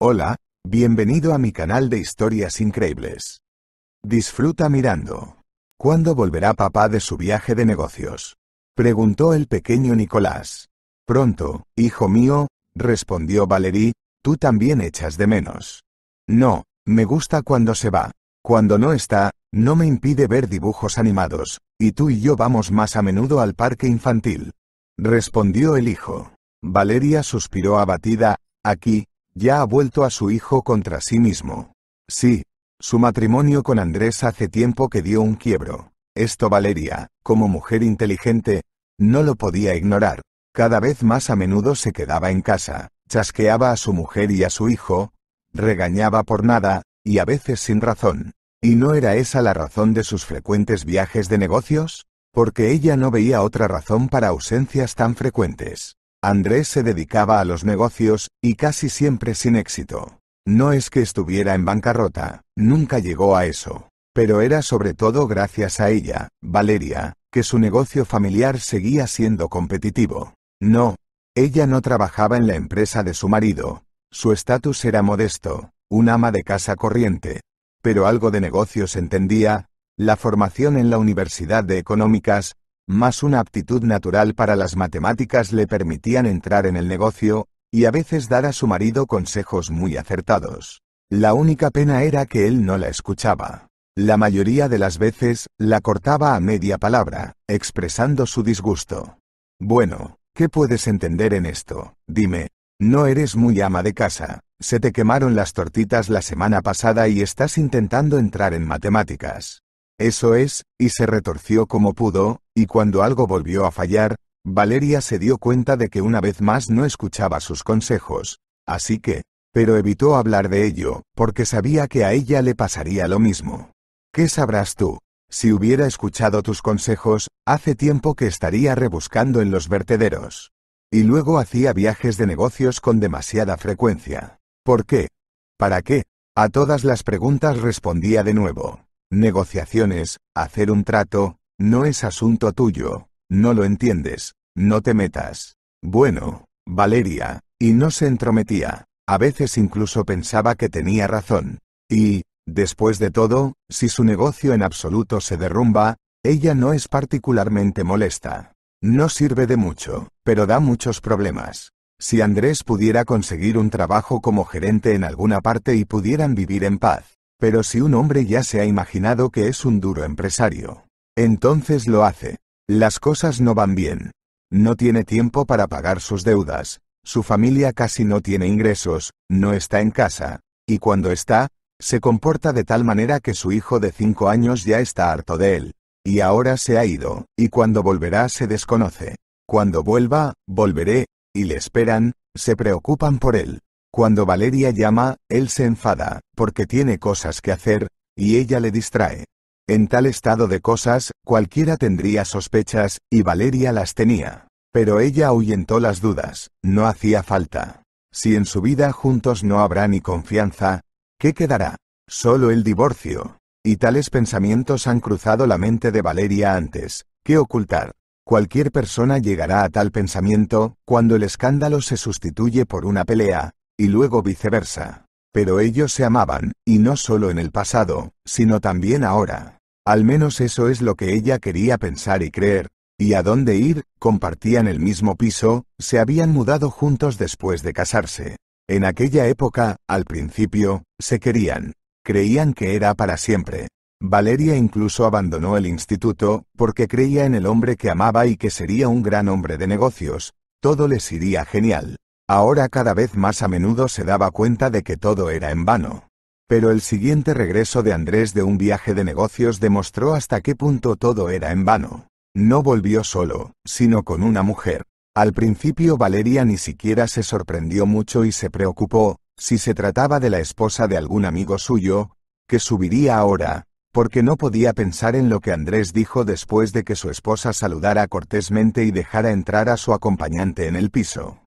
Hola, bienvenido a mi canal de historias increíbles. Disfruta mirando. ¿Cuándo volverá papá de su viaje de negocios? Preguntó el pequeño Nicolás. Pronto, hijo mío, respondió Valerie, tú también echas de menos. No, me gusta cuando se va. Cuando no está, no me impide ver dibujos animados, y tú y yo vamos más a menudo al parque infantil. Respondió el hijo. Valeria suspiró abatida, aquí, ya ha vuelto a su hijo contra sí mismo. Sí. Su matrimonio con Andrés hace tiempo que dio un quiebro. Esto Valeria, como mujer inteligente, no lo podía ignorar. Cada vez más a menudo se quedaba en casa, chasqueaba a su mujer y a su hijo, regañaba por nada, y a veces sin razón. ¿Y no era esa la razón de sus frecuentes viajes de negocios? Porque ella no veía otra razón para ausencias tan frecuentes. Andrés se dedicaba a los negocios, y casi siempre sin éxito. No es que estuviera en bancarrota, nunca llegó a eso. Pero era sobre todo gracias a ella, Valeria, que su negocio familiar seguía siendo competitivo. No, ella no trabajaba en la empresa de su marido. Su estatus era modesto, un ama de casa corriente. Pero algo de negocios entendía, la formación en la Universidad de Económicas, más una aptitud natural para las matemáticas le permitían entrar en el negocio, y a veces dar a su marido consejos muy acertados. La única pena era que él no la escuchaba. La mayoría de las veces, la cortaba a media palabra, expresando su disgusto. Bueno, ¿qué puedes entender en esto? Dime, no eres muy ama de casa, se te quemaron las tortitas la semana pasada y estás intentando entrar en matemáticas. Eso es, y se retorció como pudo, y cuando algo volvió a fallar, Valeria se dio cuenta de que una vez más no escuchaba sus consejos. Así que, pero evitó hablar de ello, porque sabía que a ella le pasaría lo mismo. ¿Qué sabrás tú? Si hubiera escuchado tus consejos, hace tiempo que estaría rebuscando en los vertederos. Y luego hacía viajes de negocios con demasiada frecuencia. ¿Por qué? ¿Para qué? A todas las preguntas respondía de nuevo negociaciones, hacer un trato, no es asunto tuyo, no lo entiendes, no te metas. Bueno, Valeria, y no se entrometía, a veces incluso pensaba que tenía razón. Y, después de todo, si su negocio en absoluto se derrumba, ella no es particularmente molesta. No sirve de mucho, pero da muchos problemas. Si Andrés pudiera conseguir un trabajo como gerente en alguna parte y pudieran vivir en paz, pero si un hombre ya se ha imaginado que es un duro empresario, entonces lo hace. Las cosas no van bien. No tiene tiempo para pagar sus deudas, su familia casi no tiene ingresos, no está en casa, y cuando está, se comporta de tal manera que su hijo de 5 años ya está harto de él, y ahora se ha ido, y cuando volverá se desconoce. Cuando vuelva, volveré, y le esperan, se preocupan por él. Cuando Valeria llama, él se enfada, porque tiene cosas que hacer, y ella le distrae. En tal estado de cosas, cualquiera tendría sospechas, y Valeria las tenía. Pero ella ahuyentó las dudas, no hacía falta. Si en su vida juntos no habrá ni confianza, ¿qué quedará? Solo el divorcio. Y tales pensamientos han cruzado la mente de Valeria antes. ¿Qué ocultar? Cualquier persona llegará a tal pensamiento, cuando el escándalo se sustituye por una pelea, y luego viceversa. Pero ellos se amaban, y no solo en el pasado, sino también ahora. Al menos eso es lo que ella quería pensar y creer. ¿Y a dónde ir? Compartían el mismo piso, se habían mudado juntos después de casarse. En aquella época, al principio, se querían. Creían que era para siempre. Valeria incluso abandonó el instituto, porque creía en el hombre que amaba y que sería un gran hombre de negocios. Todo les iría genial. Ahora cada vez más a menudo se daba cuenta de que todo era en vano. Pero el siguiente regreso de Andrés de un viaje de negocios demostró hasta qué punto todo era en vano. No volvió solo, sino con una mujer. Al principio Valeria ni siquiera se sorprendió mucho y se preocupó, si se trataba de la esposa de algún amigo suyo, que subiría ahora, porque no podía pensar en lo que Andrés dijo después de que su esposa saludara cortésmente y dejara entrar a su acompañante en el piso.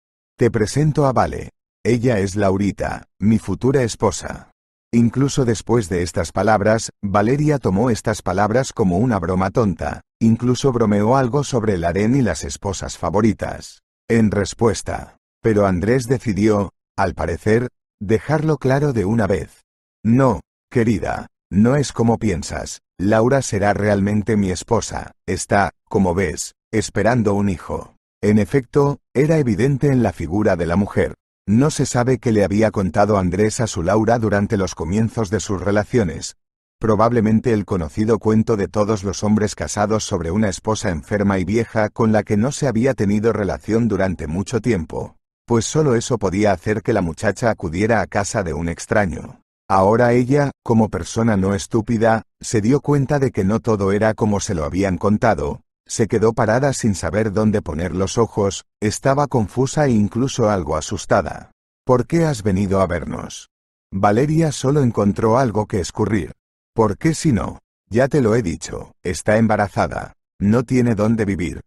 Te presento a Vale. Ella es Laurita, mi futura esposa. Incluso después de estas palabras, Valeria tomó estas palabras como una broma tonta, incluso bromeó algo sobre el harén y las esposas favoritas. En respuesta. Pero Andrés decidió, al parecer, dejarlo claro de una vez. No, querida, no es como piensas, Laura será realmente mi esposa, está, como ves, esperando un hijo. En efecto, era evidente en la figura de la mujer. No se sabe qué le había contado Andrés a su Laura durante los comienzos de sus relaciones. Probablemente el conocido cuento de todos los hombres casados sobre una esposa enferma y vieja con la que no se había tenido relación durante mucho tiempo. Pues solo eso podía hacer que la muchacha acudiera a casa de un extraño. Ahora ella, como persona no estúpida, se dio cuenta de que no todo era como se lo habían contado, se quedó parada sin saber dónde poner los ojos, estaba confusa e incluso algo asustada. ¿Por qué has venido a vernos? Valeria solo encontró algo que escurrir. ¿Por qué si no? Ya te lo he dicho, está embarazada. No tiene dónde vivir.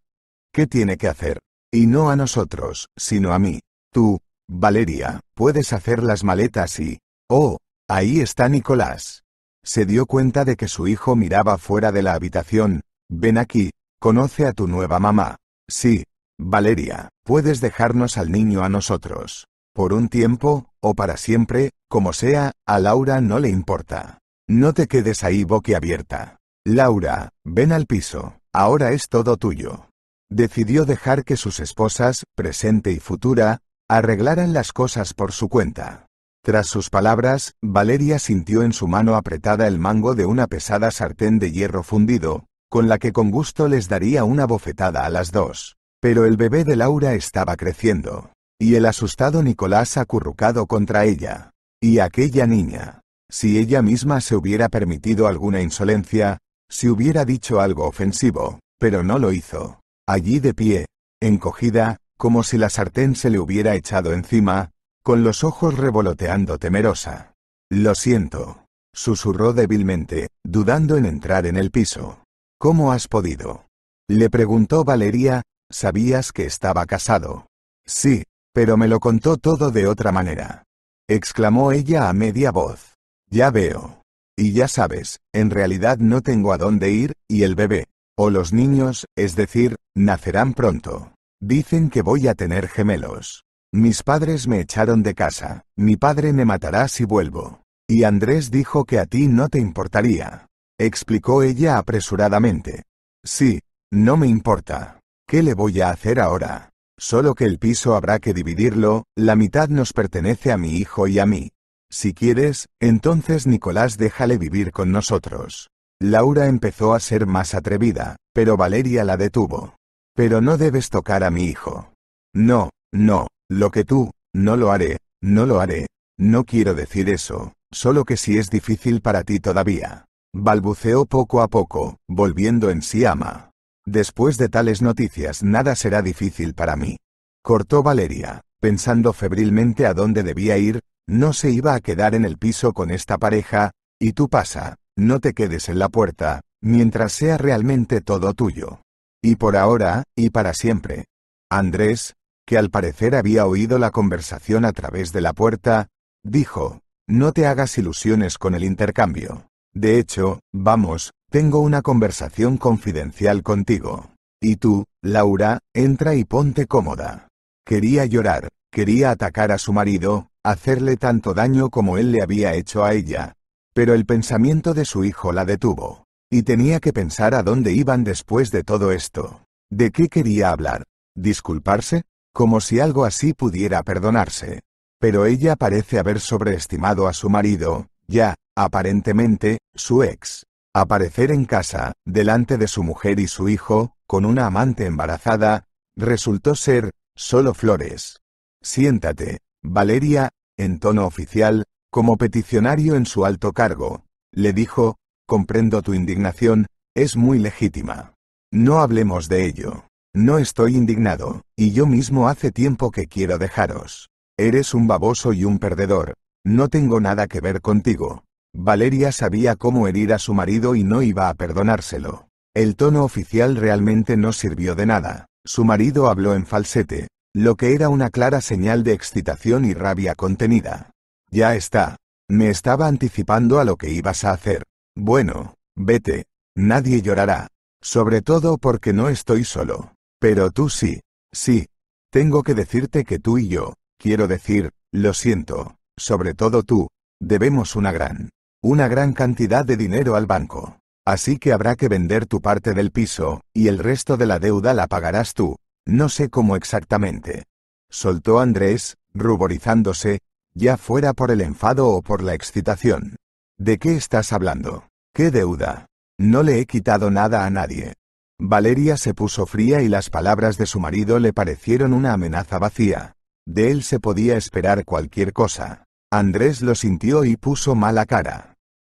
¿Qué tiene que hacer? Y no a nosotros, sino a mí. Tú, Valeria, puedes hacer las maletas y... Oh, ahí está Nicolás. Se dio cuenta de que su hijo miraba fuera de la habitación. Ven aquí, Conoce a tu nueva mamá. Sí. Valeria, puedes dejarnos al niño a nosotros. Por un tiempo, o para siempre, como sea, a Laura no le importa. No te quedes ahí boquiabierta. Laura, ven al piso, ahora es todo tuyo. Decidió dejar que sus esposas, presente y futura, arreglaran las cosas por su cuenta. Tras sus palabras, Valeria sintió en su mano apretada el mango de una pesada sartén de hierro fundido, con la que con gusto les daría una bofetada a las dos. Pero el bebé de Laura estaba creciendo, y el asustado Nicolás acurrucado contra ella. Y aquella niña, si ella misma se hubiera permitido alguna insolencia, si hubiera dicho algo ofensivo, pero no lo hizo. Allí de pie, encogida, como si la sartén se le hubiera echado encima, con los ojos revoloteando temerosa. Lo siento, susurró débilmente, dudando en entrar en el piso. ¿Cómo has podido? Le preguntó Valeria, ¿sabías que estaba casado? Sí, pero me lo contó todo de otra manera. Exclamó ella a media voz. Ya veo. Y ya sabes, en realidad no tengo a dónde ir, y el bebé, o los niños, es decir, nacerán pronto. Dicen que voy a tener gemelos. Mis padres me echaron de casa, mi padre me matará si vuelvo. Y Andrés dijo que a ti no te importaría explicó ella apresuradamente. Sí, no me importa. ¿Qué le voy a hacer ahora? Solo que el piso habrá que dividirlo, la mitad nos pertenece a mi hijo y a mí. Si quieres, entonces Nicolás déjale vivir con nosotros. Laura empezó a ser más atrevida, pero Valeria la detuvo. Pero no debes tocar a mi hijo. No, no, lo que tú, no lo haré, no lo haré. No quiero decir eso, solo que si es difícil para ti todavía balbuceó poco a poco, volviendo en sí ama. Después de tales noticias nada será difícil para mí. Cortó Valeria, pensando febrilmente a dónde debía ir, no se iba a quedar en el piso con esta pareja, y tú pasa, no te quedes en la puerta, mientras sea realmente todo tuyo. Y por ahora, y para siempre. Andrés, que al parecer había oído la conversación a través de la puerta, dijo, no te hagas ilusiones con el intercambio. De hecho, vamos, tengo una conversación confidencial contigo. Y tú, Laura, entra y ponte cómoda. Quería llorar, quería atacar a su marido, hacerle tanto daño como él le había hecho a ella. Pero el pensamiento de su hijo la detuvo. Y tenía que pensar a dónde iban después de todo esto. ¿De qué quería hablar? ¿Disculparse? Como si algo así pudiera perdonarse. Pero ella parece haber sobreestimado a su marido, ya, aparentemente, su ex, aparecer en casa, delante de su mujer y su hijo, con una amante embarazada, resultó ser, solo flores. Siéntate, Valeria, en tono oficial, como peticionario en su alto cargo, le dijo, comprendo tu indignación, es muy legítima. No hablemos de ello. No estoy indignado, y yo mismo hace tiempo que quiero dejaros. Eres un baboso y un perdedor. No tengo nada que ver contigo. Valeria sabía cómo herir a su marido y no iba a perdonárselo. El tono oficial realmente no sirvió de nada. Su marido habló en falsete, lo que era una clara señal de excitación y rabia contenida. Ya está. Me estaba anticipando a lo que ibas a hacer. Bueno, vete. Nadie llorará. Sobre todo porque no estoy solo. Pero tú sí. Sí. Tengo que decirte que tú y yo, quiero decir, lo siento, sobre todo tú, debemos una gran una gran cantidad de dinero al banco. Así que habrá que vender tu parte del piso, y el resto de la deuda la pagarás tú. No sé cómo exactamente. Soltó Andrés, ruborizándose, ya fuera por el enfado o por la excitación. ¿De qué estás hablando? ¿Qué deuda? No le he quitado nada a nadie. Valeria se puso fría y las palabras de su marido le parecieron una amenaza vacía. De él se podía esperar cualquier cosa. Andrés lo sintió y puso mala cara.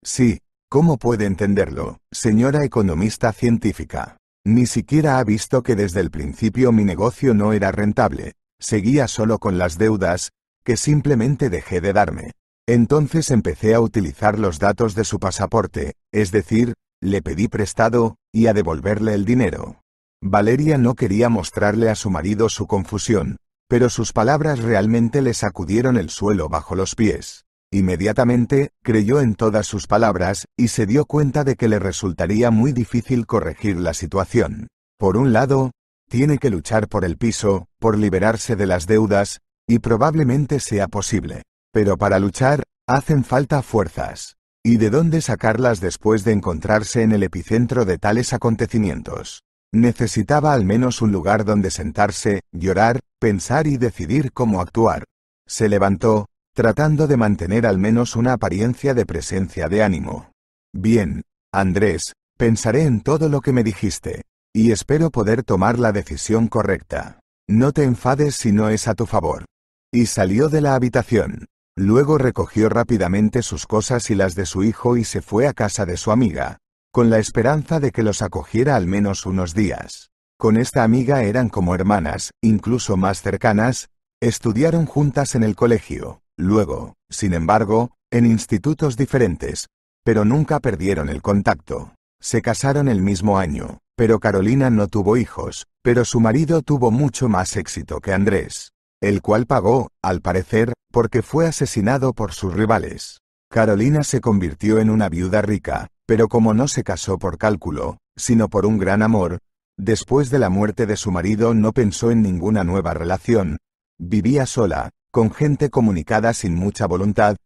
Sí, ¿cómo puede entenderlo, señora economista científica? Ni siquiera ha visto que desde el principio mi negocio no era rentable, seguía solo con las deudas, que simplemente dejé de darme. Entonces empecé a utilizar los datos de su pasaporte, es decir, le pedí prestado, y a devolverle el dinero. Valeria no quería mostrarle a su marido su confusión, pero sus palabras realmente le sacudieron el suelo bajo los pies. Inmediatamente, creyó en todas sus palabras, y se dio cuenta de que le resultaría muy difícil corregir la situación. Por un lado, tiene que luchar por el piso, por liberarse de las deudas, y probablemente sea posible. Pero para luchar, hacen falta fuerzas. ¿Y de dónde sacarlas después de encontrarse en el epicentro de tales acontecimientos? Necesitaba al menos un lugar donde sentarse, llorar, pensar y decidir cómo actuar. Se levantó, tratando de mantener al menos una apariencia de presencia de ánimo. Bien, Andrés, pensaré en todo lo que me dijiste, y espero poder tomar la decisión correcta. No te enfades si no es a tu favor. Y salió de la habitación. Luego recogió rápidamente sus cosas y las de su hijo y se fue a casa de su amiga, con la esperanza de que los acogiera al menos unos días. Con esta amiga eran como hermanas, incluso más cercanas, estudiaron juntas en el colegio luego, sin embargo, en institutos diferentes, pero nunca perdieron el contacto. Se casaron el mismo año, pero Carolina no tuvo hijos, pero su marido tuvo mucho más éxito que Andrés, el cual pagó, al parecer, porque fue asesinado por sus rivales. Carolina se convirtió en una viuda rica, pero como no se casó por cálculo, sino por un gran amor, después de la muerte de su marido no pensó en ninguna nueva relación. Vivía sola, con gente comunicada sin mucha voluntad,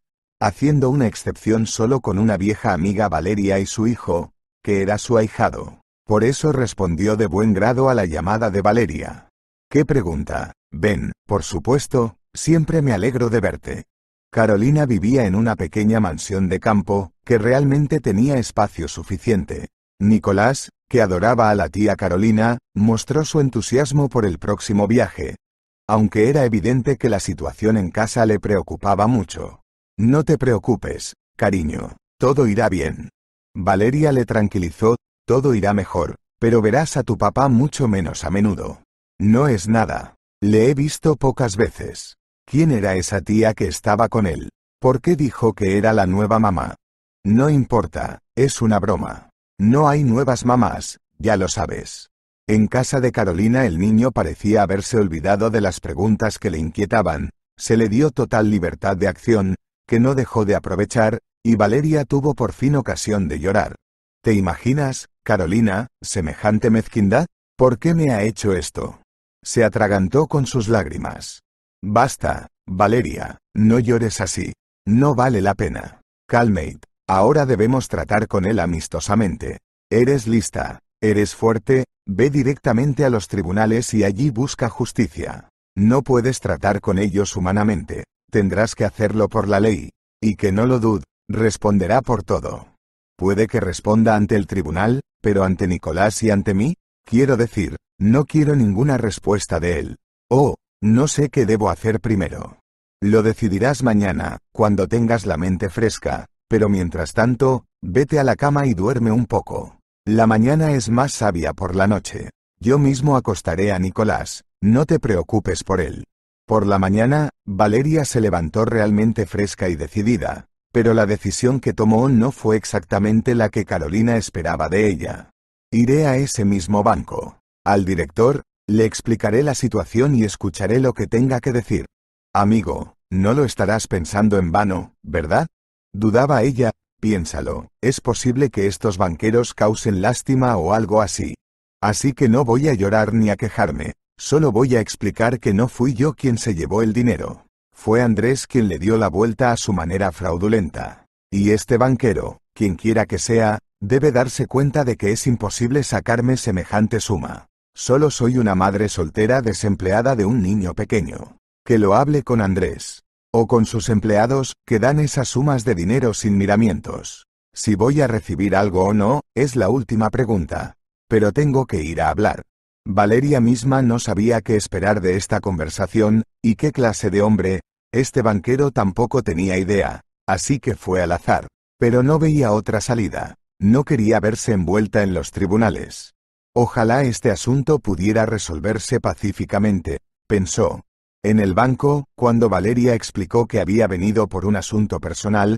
haciendo una excepción solo con una vieja amiga Valeria y su hijo, que era su ahijado. Por eso respondió de buen grado a la llamada de Valeria. ¿Qué pregunta? Ven, por supuesto, siempre me alegro de verte. Carolina vivía en una pequeña mansión de campo, que realmente tenía espacio suficiente. Nicolás, que adoraba a la tía Carolina, mostró su entusiasmo por el próximo viaje, aunque era evidente que la situación en casa le preocupaba mucho. No te preocupes, cariño, todo irá bien. Valeria le tranquilizó, todo irá mejor, pero verás a tu papá mucho menos a menudo. No es nada. Le he visto pocas veces. ¿Quién era esa tía que estaba con él? ¿Por qué dijo que era la nueva mamá? No importa, es una broma. No hay nuevas mamás, ya lo sabes. En casa de Carolina el niño parecía haberse olvidado de las preguntas que le inquietaban, se le dio total libertad de acción, que no dejó de aprovechar, y Valeria tuvo por fin ocasión de llorar. ¿Te imaginas, Carolina, semejante mezquindad? ¿Por qué me ha hecho esto? Se atragantó con sus lágrimas. Basta, Valeria, no llores así. No vale la pena. Calmate, ahora debemos tratar con él amistosamente. Eres lista, Eres fuerte, ve directamente a los tribunales y allí busca justicia. No puedes tratar con ellos humanamente, tendrás que hacerlo por la ley. Y que no lo dud, responderá por todo. Puede que responda ante el tribunal, pero ante Nicolás y ante mí, quiero decir, no quiero ninguna respuesta de él. Oh, no sé qué debo hacer primero. Lo decidirás mañana, cuando tengas la mente fresca, pero mientras tanto, vete a la cama y duerme un poco. La mañana es más sabia por la noche. Yo mismo acostaré a Nicolás, no te preocupes por él. Por la mañana, Valeria se levantó realmente fresca y decidida, pero la decisión que tomó no fue exactamente la que Carolina esperaba de ella. Iré a ese mismo banco. Al director, le explicaré la situación y escucharé lo que tenga que decir. Amigo, no lo estarás pensando en vano, ¿verdad? Dudaba ella, Piénsalo, es posible que estos banqueros causen lástima o algo así. Así que no voy a llorar ni a quejarme, solo voy a explicar que no fui yo quien se llevó el dinero. Fue Andrés quien le dio la vuelta a su manera fraudulenta. Y este banquero, quien quiera que sea, debe darse cuenta de que es imposible sacarme semejante suma. Solo soy una madre soltera desempleada de un niño pequeño. Que lo hable con Andrés o con sus empleados, que dan esas sumas de dinero sin miramientos. Si voy a recibir algo o no, es la última pregunta. Pero tengo que ir a hablar. Valeria misma no sabía qué esperar de esta conversación, y qué clase de hombre, este banquero tampoco tenía idea, así que fue al azar. Pero no veía otra salida. No quería verse envuelta en los tribunales. Ojalá este asunto pudiera resolverse pacíficamente, pensó, en el banco, cuando Valeria explicó que había venido por un asunto personal,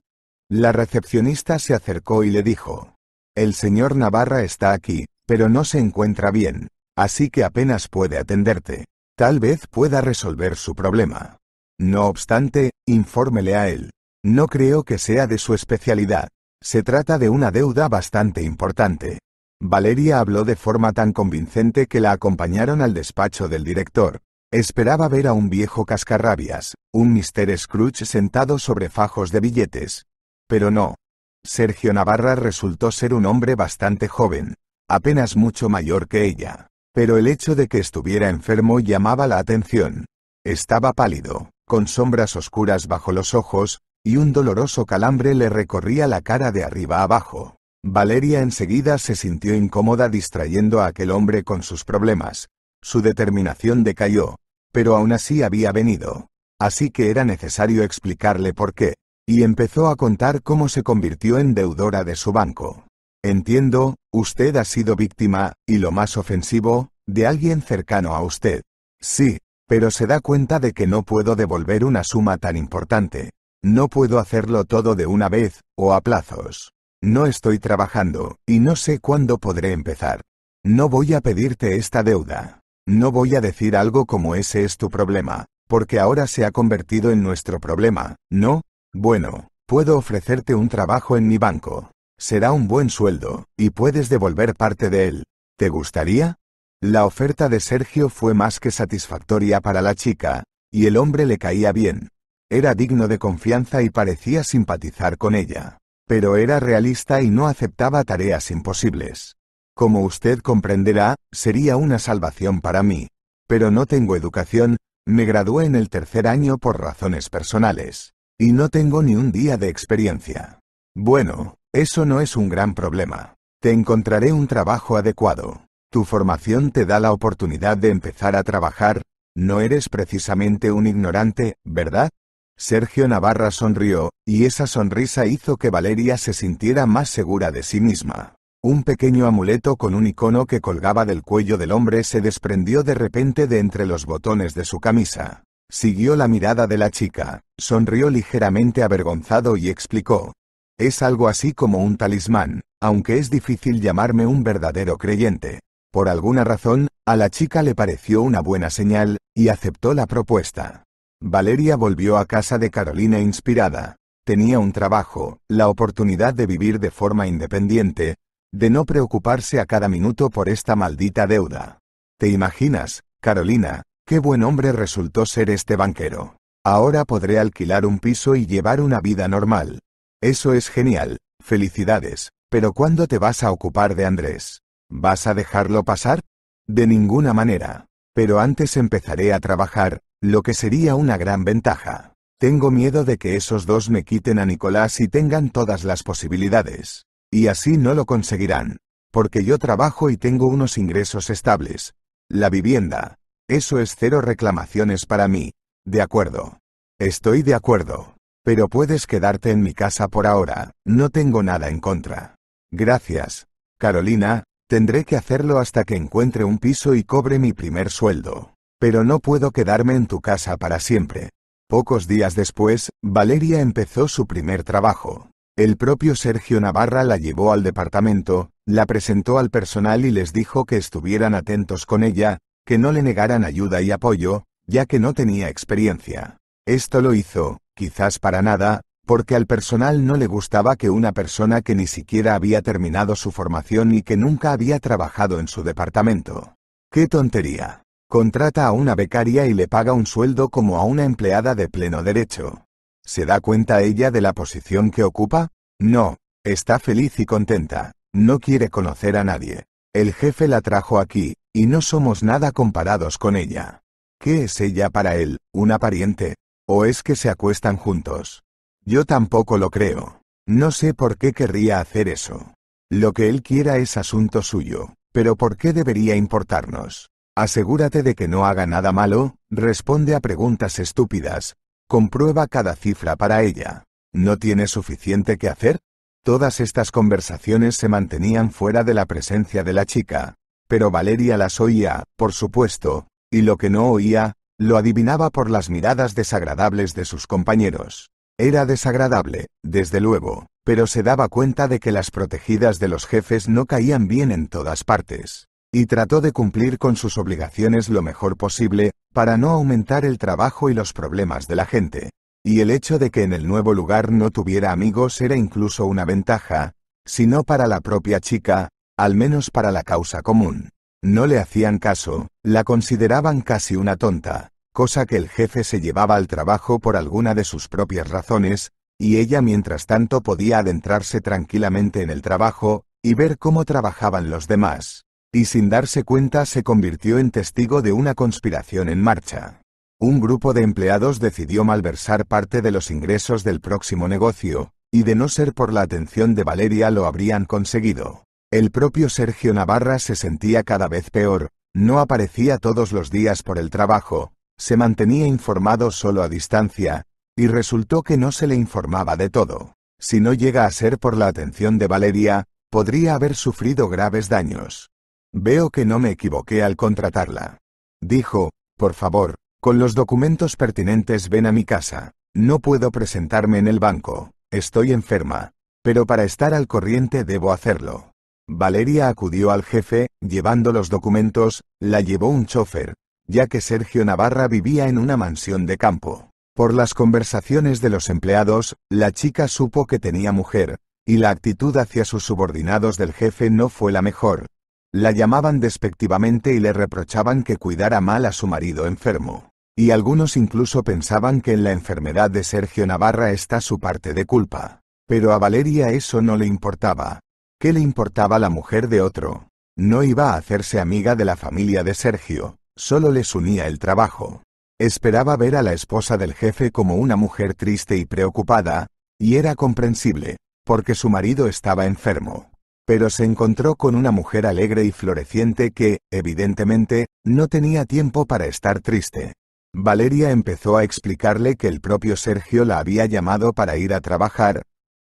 la recepcionista se acercó y le dijo, El señor Navarra está aquí, pero no se encuentra bien, así que apenas puede atenderte. Tal vez pueda resolver su problema. No obstante, infórmele a él. No creo que sea de su especialidad. Se trata de una deuda bastante importante. Valeria habló de forma tan convincente que la acompañaron al despacho del director. Esperaba ver a un viejo cascarrabias, un Mr. Scrooge sentado sobre fajos de billetes. Pero no. Sergio Navarra resultó ser un hombre bastante joven, apenas mucho mayor que ella. Pero el hecho de que estuviera enfermo llamaba la atención. Estaba pálido, con sombras oscuras bajo los ojos, y un doloroso calambre le recorría la cara de arriba abajo. Valeria enseguida se sintió incómoda distrayendo a aquel hombre con sus problemas, su determinación decayó, pero aún así había venido. Así que era necesario explicarle por qué, y empezó a contar cómo se convirtió en deudora de su banco. Entiendo, usted ha sido víctima, y lo más ofensivo, de alguien cercano a usted. Sí, pero se da cuenta de que no puedo devolver una suma tan importante. No puedo hacerlo todo de una vez, o a plazos. No estoy trabajando, y no sé cuándo podré empezar. No voy a pedirte esta deuda. No voy a decir algo como ese es tu problema, porque ahora se ha convertido en nuestro problema, ¿no? Bueno, puedo ofrecerte un trabajo en mi banco. Será un buen sueldo, y puedes devolver parte de él. ¿Te gustaría? La oferta de Sergio fue más que satisfactoria para la chica, y el hombre le caía bien. Era digno de confianza y parecía simpatizar con ella. Pero era realista y no aceptaba tareas imposibles. Como usted comprenderá, sería una salvación para mí. Pero no tengo educación, me gradué en el tercer año por razones personales. Y no tengo ni un día de experiencia. Bueno, eso no es un gran problema. Te encontraré un trabajo adecuado. Tu formación te da la oportunidad de empezar a trabajar, no eres precisamente un ignorante, ¿verdad? Sergio Navarra sonrió, y esa sonrisa hizo que Valeria se sintiera más segura de sí misma. Un pequeño amuleto con un icono que colgaba del cuello del hombre se desprendió de repente de entre los botones de su camisa. Siguió la mirada de la chica, sonrió ligeramente avergonzado y explicó. Es algo así como un talismán, aunque es difícil llamarme un verdadero creyente. Por alguna razón, a la chica le pareció una buena señal, y aceptó la propuesta. Valeria volvió a casa de Carolina inspirada. Tenía un trabajo, la oportunidad de vivir de forma independiente, de no preocuparse a cada minuto por esta maldita deuda. ¿Te imaginas, Carolina, qué buen hombre resultó ser este banquero? Ahora podré alquilar un piso y llevar una vida normal. Eso es genial, felicidades, pero ¿cuándo te vas a ocupar de Andrés? ¿Vas a dejarlo pasar? De ninguna manera. Pero antes empezaré a trabajar, lo que sería una gran ventaja. Tengo miedo de que esos dos me quiten a Nicolás y tengan todas las posibilidades. Y así no lo conseguirán. Porque yo trabajo y tengo unos ingresos estables. La vivienda. Eso es cero reclamaciones para mí. De acuerdo. Estoy de acuerdo. Pero puedes quedarte en mi casa por ahora, no tengo nada en contra. Gracias. Carolina, tendré que hacerlo hasta que encuentre un piso y cobre mi primer sueldo. Pero no puedo quedarme en tu casa para siempre. Pocos días después, Valeria empezó su primer trabajo. El propio Sergio Navarra la llevó al departamento, la presentó al personal y les dijo que estuvieran atentos con ella, que no le negaran ayuda y apoyo, ya que no tenía experiencia. Esto lo hizo, quizás para nada, porque al personal no le gustaba que una persona que ni siquiera había terminado su formación y que nunca había trabajado en su departamento. ¡Qué tontería! Contrata a una becaria y le paga un sueldo como a una empleada de pleno derecho. ¿Se da cuenta ella de la posición que ocupa? No, está feliz y contenta, no quiere conocer a nadie. El jefe la trajo aquí, y no somos nada comparados con ella. ¿Qué es ella para él, una pariente? ¿O es que se acuestan juntos? Yo tampoco lo creo. No sé por qué querría hacer eso. Lo que él quiera es asunto suyo, pero ¿por qué debería importarnos? Asegúrate de que no haga nada malo, responde a preguntas estúpidas, Comprueba cada cifra para ella. ¿No tiene suficiente que hacer? Todas estas conversaciones se mantenían fuera de la presencia de la chica, pero Valeria las oía, por supuesto, y lo que no oía, lo adivinaba por las miradas desagradables de sus compañeros. Era desagradable, desde luego, pero se daba cuenta de que las protegidas de los jefes no caían bien en todas partes y trató de cumplir con sus obligaciones lo mejor posible, para no aumentar el trabajo y los problemas de la gente. Y el hecho de que en el nuevo lugar no tuviera amigos era incluso una ventaja, si no para la propia chica, al menos para la causa común. No le hacían caso, la consideraban casi una tonta, cosa que el jefe se llevaba al trabajo por alguna de sus propias razones, y ella mientras tanto podía adentrarse tranquilamente en el trabajo, y ver cómo trabajaban los demás y sin darse cuenta se convirtió en testigo de una conspiración en marcha. Un grupo de empleados decidió malversar parte de los ingresos del próximo negocio, y de no ser por la atención de Valeria lo habrían conseguido. El propio Sergio Navarra se sentía cada vez peor, no aparecía todos los días por el trabajo, se mantenía informado solo a distancia, y resultó que no se le informaba de todo. Si no llega a ser por la atención de Valeria, podría haber sufrido graves daños. Veo que no me equivoqué al contratarla. Dijo, por favor, con los documentos pertinentes ven a mi casa. No puedo presentarme en el banco, estoy enferma. Pero para estar al corriente debo hacerlo. Valeria acudió al jefe, llevando los documentos, la llevó un chofer, ya que Sergio Navarra vivía en una mansión de campo. Por las conversaciones de los empleados, la chica supo que tenía mujer, y la actitud hacia sus subordinados del jefe no fue la mejor, la llamaban despectivamente y le reprochaban que cuidara mal a su marido enfermo. Y algunos incluso pensaban que en la enfermedad de Sergio Navarra está su parte de culpa. Pero a Valeria eso no le importaba. ¿Qué le importaba la mujer de otro? No iba a hacerse amiga de la familia de Sergio, solo les unía el trabajo. Esperaba ver a la esposa del jefe como una mujer triste y preocupada, y era comprensible, porque su marido estaba enfermo pero se encontró con una mujer alegre y floreciente que, evidentemente, no tenía tiempo para estar triste. Valeria empezó a explicarle que el propio Sergio la había llamado para ir a trabajar,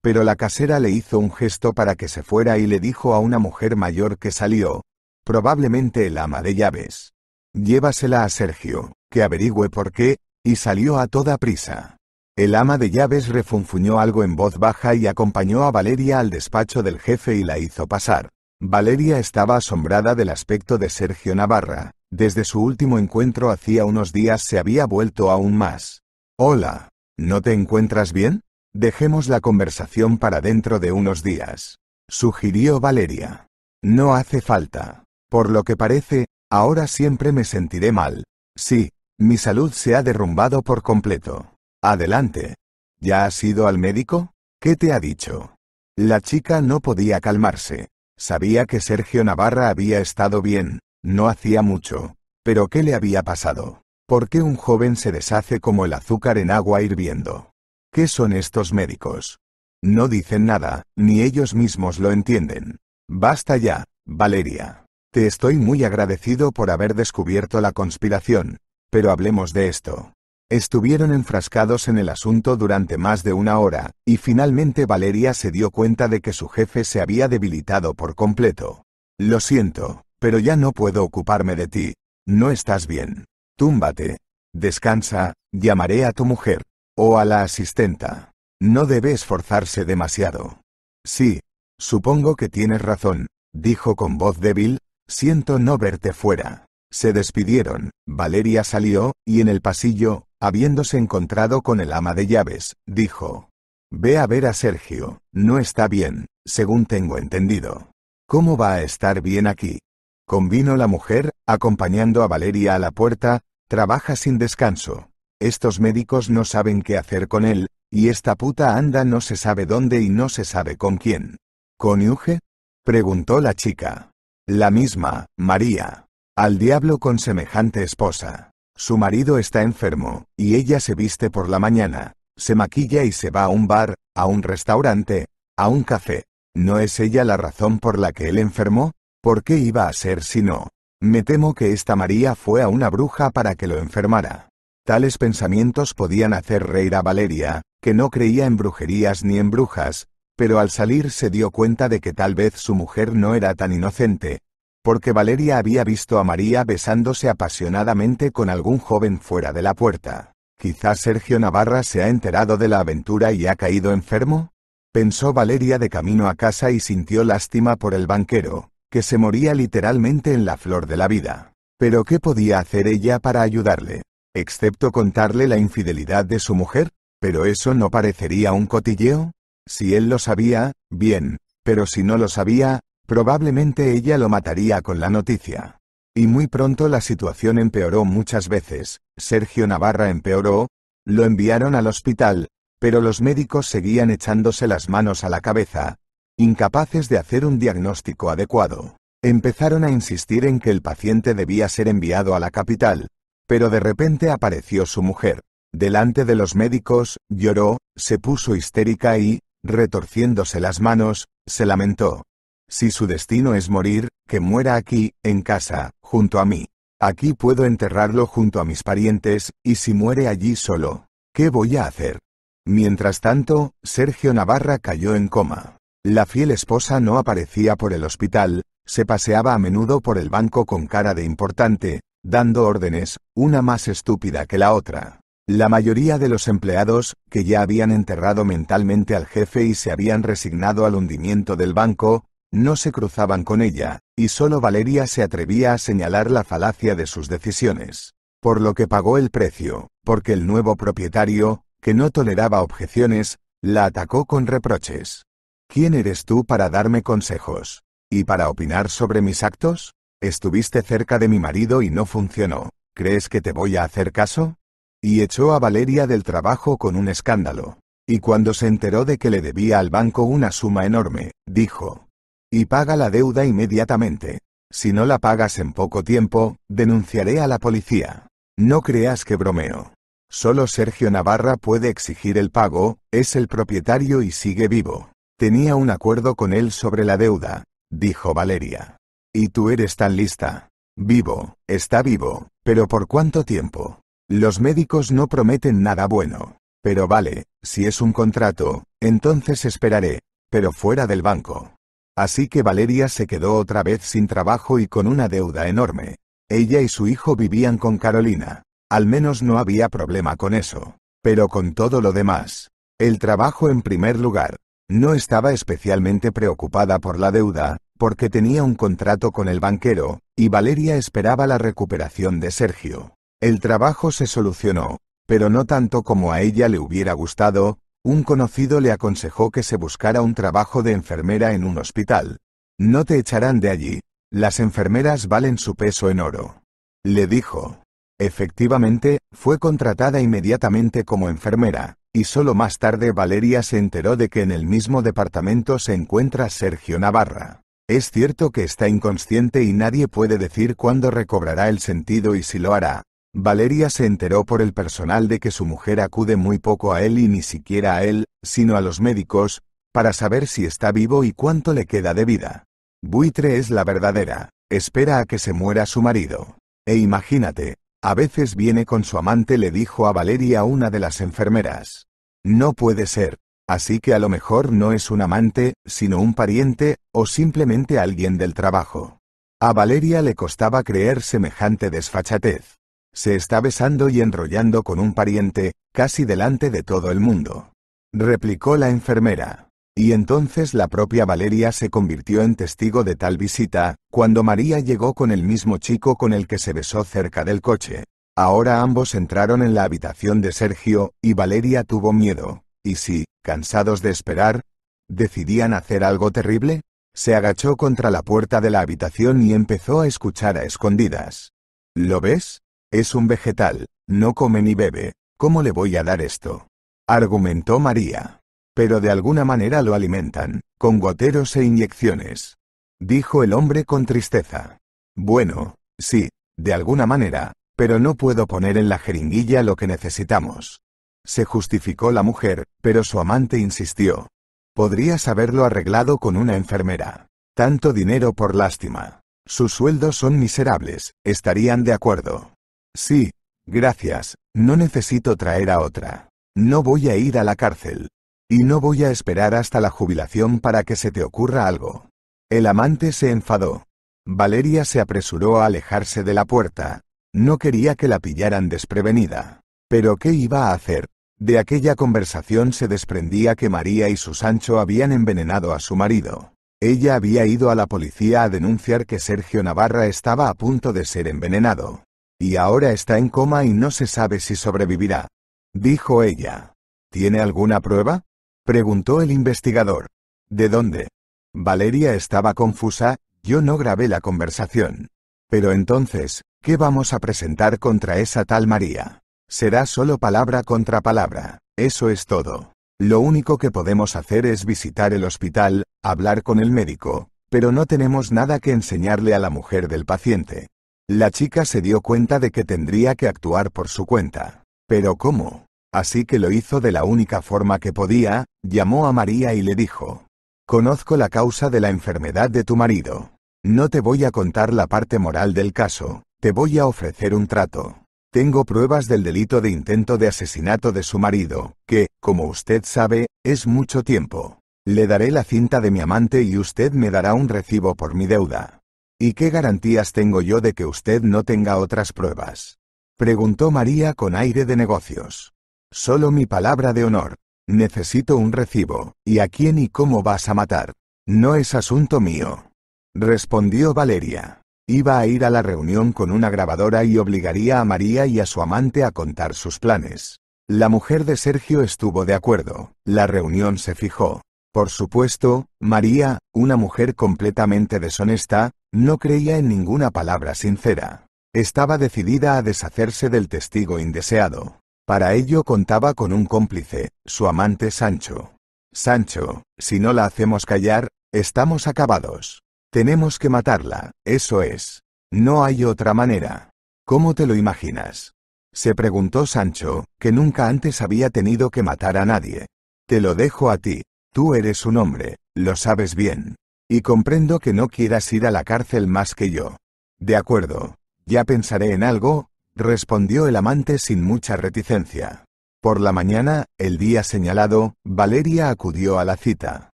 pero la casera le hizo un gesto para que se fuera y le dijo a una mujer mayor que salió, probablemente el ama de llaves. Llévasela a Sergio, que averigüe por qué, y salió a toda prisa. El ama de llaves refunfuñó algo en voz baja y acompañó a Valeria al despacho del jefe y la hizo pasar. Valeria estaba asombrada del aspecto de Sergio Navarra. Desde su último encuentro hacía unos días se había vuelto aún más. Hola, ¿no te encuentras bien? Dejemos la conversación para dentro de unos días. Sugirió Valeria. No hace falta. Por lo que parece, ahora siempre me sentiré mal. Sí, mi salud se ha derrumbado por completo. Adelante. ¿Ya has ido al médico? ¿Qué te ha dicho? La chica no podía calmarse. Sabía que Sergio Navarra había estado bien, no hacía mucho. Pero ¿qué le había pasado? ¿Por qué un joven se deshace como el azúcar en agua hirviendo? ¿Qué son estos médicos? No dicen nada, ni ellos mismos lo entienden. Basta ya, Valeria. Te estoy muy agradecido por haber descubierto la conspiración, pero hablemos de esto. Estuvieron enfrascados en el asunto durante más de una hora, y finalmente Valeria se dio cuenta de que su jefe se había debilitado por completo. Lo siento, pero ya no puedo ocuparme de ti. No estás bien. Túmbate. Descansa, llamaré a tu mujer. O a la asistenta. No debe esforzarse demasiado. Sí. Supongo que tienes razón, dijo con voz débil, siento no verte fuera. Se despidieron, Valeria salió, y en el pasillo, habiéndose encontrado con el ama de llaves, dijo. Ve a ver a Sergio, no está bien, según tengo entendido. ¿Cómo va a estar bien aquí? Convino la mujer, acompañando a Valeria a la puerta, trabaja sin descanso. Estos médicos no saben qué hacer con él, y esta puta anda no se sabe dónde y no se sabe con quién. ¿Coniuge?» Preguntó la chica. La misma, María. Al diablo con semejante esposa. Su marido está enfermo, y ella se viste por la mañana, se maquilla y se va a un bar, a un restaurante, a un café. ¿No es ella la razón por la que él enfermó? ¿Por qué iba a ser si no? Me temo que esta María fue a una bruja para que lo enfermara. Tales pensamientos podían hacer reír a Valeria, que no creía en brujerías ni en brujas, pero al salir se dio cuenta de que tal vez su mujer no era tan inocente, porque Valeria había visto a María besándose apasionadamente con algún joven fuera de la puerta. Quizás Sergio Navarra se ha enterado de la aventura y ha caído enfermo? Pensó Valeria de camino a casa y sintió lástima por el banquero, que se moría literalmente en la flor de la vida. Pero ¿qué podía hacer ella para ayudarle? Excepto contarle la infidelidad de su mujer, pero eso no parecería un cotilleo? Si él lo sabía, bien, pero si no lo sabía, Probablemente ella lo mataría con la noticia. Y muy pronto la situación empeoró muchas veces, Sergio Navarra empeoró, lo enviaron al hospital, pero los médicos seguían echándose las manos a la cabeza, incapaces de hacer un diagnóstico adecuado. Empezaron a insistir en que el paciente debía ser enviado a la capital, pero de repente apareció su mujer. Delante de los médicos, lloró, se puso histérica y, retorciéndose las manos, se lamentó. Si su destino es morir, que muera aquí, en casa, junto a mí. Aquí puedo enterrarlo junto a mis parientes, y si muere allí solo, ¿qué voy a hacer? Mientras tanto, Sergio Navarra cayó en coma. La fiel esposa no aparecía por el hospital, se paseaba a menudo por el banco con cara de importante, dando órdenes, una más estúpida que la otra. La mayoría de los empleados, que ya habían enterrado mentalmente al jefe y se habían resignado al hundimiento del banco, no se cruzaban con ella, y solo Valeria se atrevía a señalar la falacia de sus decisiones. Por lo que pagó el precio, porque el nuevo propietario, que no toleraba objeciones, la atacó con reproches. ¿Quién eres tú para darme consejos? ¿Y para opinar sobre mis actos? Estuviste cerca de mi marido y no funcionó. ¿Crees que te voy a hacer caso? Y echó a Valeria del trabajo con un escándalo. Y cuando se enteró de que le debía al banco una suma enorme, dijo, y paga la deuda inmediatamente. Si no la pagas en poco tiempo, denunciaré a la policía. No creas que bromeo. Solo Sergio Navarra puede exigir el pago, es el propietario y sigue vivo. Tenía un acuerdo con él sobre la deuda, dijo Valeria. Y tú eres tan lista. Vivo, está vivo, pero ¿por cuánto tiempo? Los médicos no prometen nada bueno. Pero vale, si es un contrato, entonces esperaré, pero fuera del banco. Así que Valeria se quedó otra vez sin trabajo y con una deuda enorme. Ella y su hijo vivían con Carolina. Al menos no había problema con eso. Pero con todo lo demás. El trabajo en primer lugar. No estaba especialmente preocupada por la deuda, porque tenía un contrato con el banquero, y Valeria esperaba la recuperación de Sergio. El trabajo se solucionó, pero no tanto como a ella le hubiera gustado, un conocido le aconsejó que se buscara un trabajo de enfermera en un hospital. No te echarán de allí, las enfermeras valen su peso en oro. Le dijo. Efectivamente, fue contratada inmediatamente como enfermera, y solo más tarde Valeria se enteró de que en el mismo departamento se encuentra Sergio Navarra. Es cierto que está inconsciente y nadie puede decir cuándo recobrará el sentido y si lo hará, Valeria se enteró por el personal de que su mujer acude muy poco a él y ni siquiera a él, sino a los médicos, para saber si está vivo y cuánto le queda de vida. Buitre es la verdadera, espera a que se muera su marido. E imagínate, a veces viene con su amante, le dijo a Valeria una de las enfermeras. No puede ser, así que a lo mejor no es un amante, sino un pariente, o simplemente alguien del trabajo. A Valeria le costaba creer semejante desfachatez. Se está besando y enrollando con un pariente, casi delante de todo el mundo. Replicó la enfermera. Y entonces la propia Valeria se convirtió en testigo de tal visita, cuando María llegó con el mismo chico con el que se besó cerca del coche. Ahora ambos entraron en la habitación de Sergio, y Valeria tuvo miedo. ¿Y si, cansados de esperar, decidían hacer algo terrible? Se agachó contra la puerta de la habitación y empezó a escuchar a escondidas. ¿Lo ves? Es un vegetal, no come ni bebe, ¿cómo le voy a dar esto? argumentó María. Pero de alguna manera lo alimentan, con goteros e inyecciones. Dijo el hombre con tristeza. Bueno, sí, de alguna manera, pero no puedo poner en la jeringuilla lo que necesitamos. Se justificó la mujer, pero su amante insistió. Podrías haberlo arreglado con una enfermera. Tanto dinero por lástima. Sus sueldos son miserables, estarían de acuerdo. Sí, gracias, no necesito traer a otra. No voy a ir a la cárcel. Y no voy a esperar hasta la jubilación para que se te ocurra algo. El amante se enfadó. Valeria se apresuró a alejarse de la puerta. No quería que la pillaran desprevenida. Pero ¿qué iba a hacer? De aquella conversación se desprendía que María y su Sancho habían envenenado a su marido. Ella había ido a la policía a denunciar que Sergio Navarra estaba a punto de ser envenenado. Y ahora está en coma y no se sabe si sobrevivirá. Dijo ella. ¿Tiene alguna prueba? Preguntó el investigador. ¿De dónde? Valeria estaba confusa, yo no grabé la conversación. Pero entonces, ¿qué vamos a presentar contra esa tal María? Será solo palabra contra palabra, eso es todo. Lo único que podemos hacer es visitar el hospital, hablar con el médico, pero no tenemos nada que enseñarle a la mujer del paciente. La chica se dio cuenta de que tendría que actuar por su cuenta. Pero ¿cómo? Así que lo hizo de la única forma que podía, llamó a María y le dijo, Conozco la causa de la enfermedad de tu marido. No te voy a contar la parte moral del caso, te voy a ofrecer un trato. Tengo pruebas del delito de intento de asesinato de su marido, que, como usted sabe, es mucho tiempo. Le daré la cinta de mi amante y usted me dará un recibo por mi deuda. ¿Y qué garantías tengo yo de que usted no tenga otras pruebas? Preguntó María con aire de negocios. Solo mi palabra de honor. Necesito un recibo. ¿Y a quién y cómo vas a matar? No es asunto mío. Respondió Valeria. Iba a ir a la reunión con una grabadora y obligaría a María y a su amante a contar sus planes. La mujer de Sergio estuvo de acuerdo. La reunión se fijó. Por supuesto, María, una mujer completamente deshonesta, no creía en ninguna palabra sincera. Estaba decidida a deshacerse del testigo indeseado. Para ello contaba con un cómplice, su amante Sancho. Sancho, si no la hacemos callar, estamos acabados. Tenemos que matarla, eso es. No hay otra manera. ¿Cómo te lo imaginas? Se preguntó Sancho, que nunca antes había tenido que matar a nadie. Te lo dejo a ti. Tú eres un hombre, lo sabes bien. Y comprendo que no quieras ir a la cárcel más que yo. De acuerdo, ya pensaré en algo, respondió el amante sin mucha reticencia. Por la mañana, el día señalado, Valeria acudió a la cita.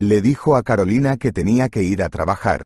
Le dijo a Carolina que tenía que ir a trabajar.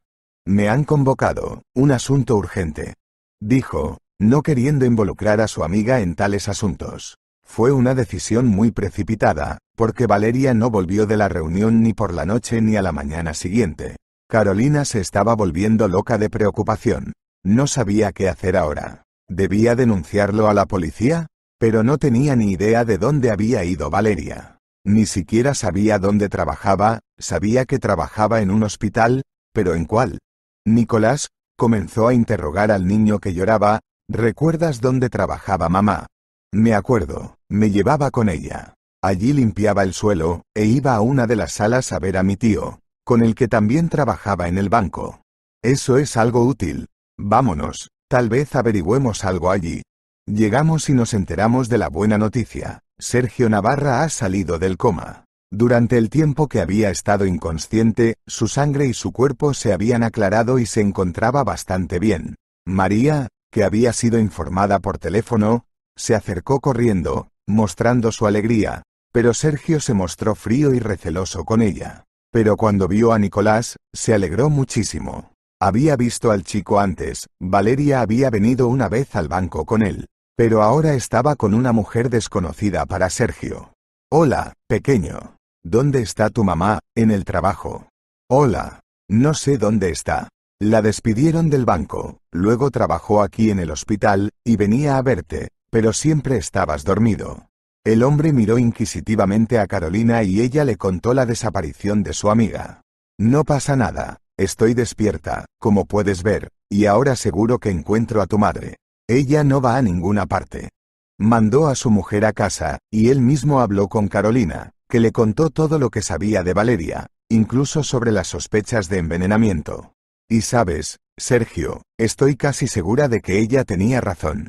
Me han convocado, un asunto urgente. Dijo, no queriendo involucrar a su amiga en tales asuntos. Fue una decisión muy precipitada, porque Valeria no volvió de la reunión ni por la noche ni a la mañana siguiente. Carolina se estaba volviendo loca de preocupación. No sabía qué hacer ahora. ¿Debía denunciarlo a la policía? Pero no tenía ni idea de dónde había ido Valeria. Ni siquiera sabía dónde trabajaba, sabía que trabajaba en un hospital, pero ¿en cuál? Nicolás, comenzó a interrogar al niño que lloraba, ¿recuerdas dónde trabajaba mamá? Me acuerdo, me llevaba con ella. Allí limpiaba el suelo, e iba a una de las salas a ver a mi tío, con el que también trabajaba en el banco. Eso es algo útil. Vámonos, tal vez averigüemos algo allí. Llegamos y nos enteramos de la buena noticia. Sergio Navarra ha salido del coma. Durante el tiempo que había estado inconsciente, su sangre y su cuerpo se habían aclarado y se encontraba bastante bien. María, que había sido informada por teléfono, se acercó corriendo, mostrando su alegría, pero Sergio se mostró frío y receloso con ella. Pero cuando vio a Nicolás, se alegró muchísimo. Había visto al chico antes, Valeria había venido una vez al banco con él, pero ahora estaba con una mujer desconocida para Sergio. Hola, pequeño. ¿Dónde está tu mamá? En el trabajo. Hola. No sé dónde está. La despidieron del banco, luego trabajó aquí en el hospital, y venía a verte, pero siempre estabas dormido. El hombre miró inquisitivamente a Carolina y ella le contó la desaparición de su amiga. No pasa nada, estoy despierta, como puedes ver, y ahora seguro que encuentro a tu madre. Ella no va a ninguna parte. Mandó a su mujer a casa, y él mismo habló con Carolina, que le contó todo lo que sabía de Valeria, incluso sobre las sospechas de envenenamiento. Y sabes, Sergio, estoy casi segura de que ella tenía razón.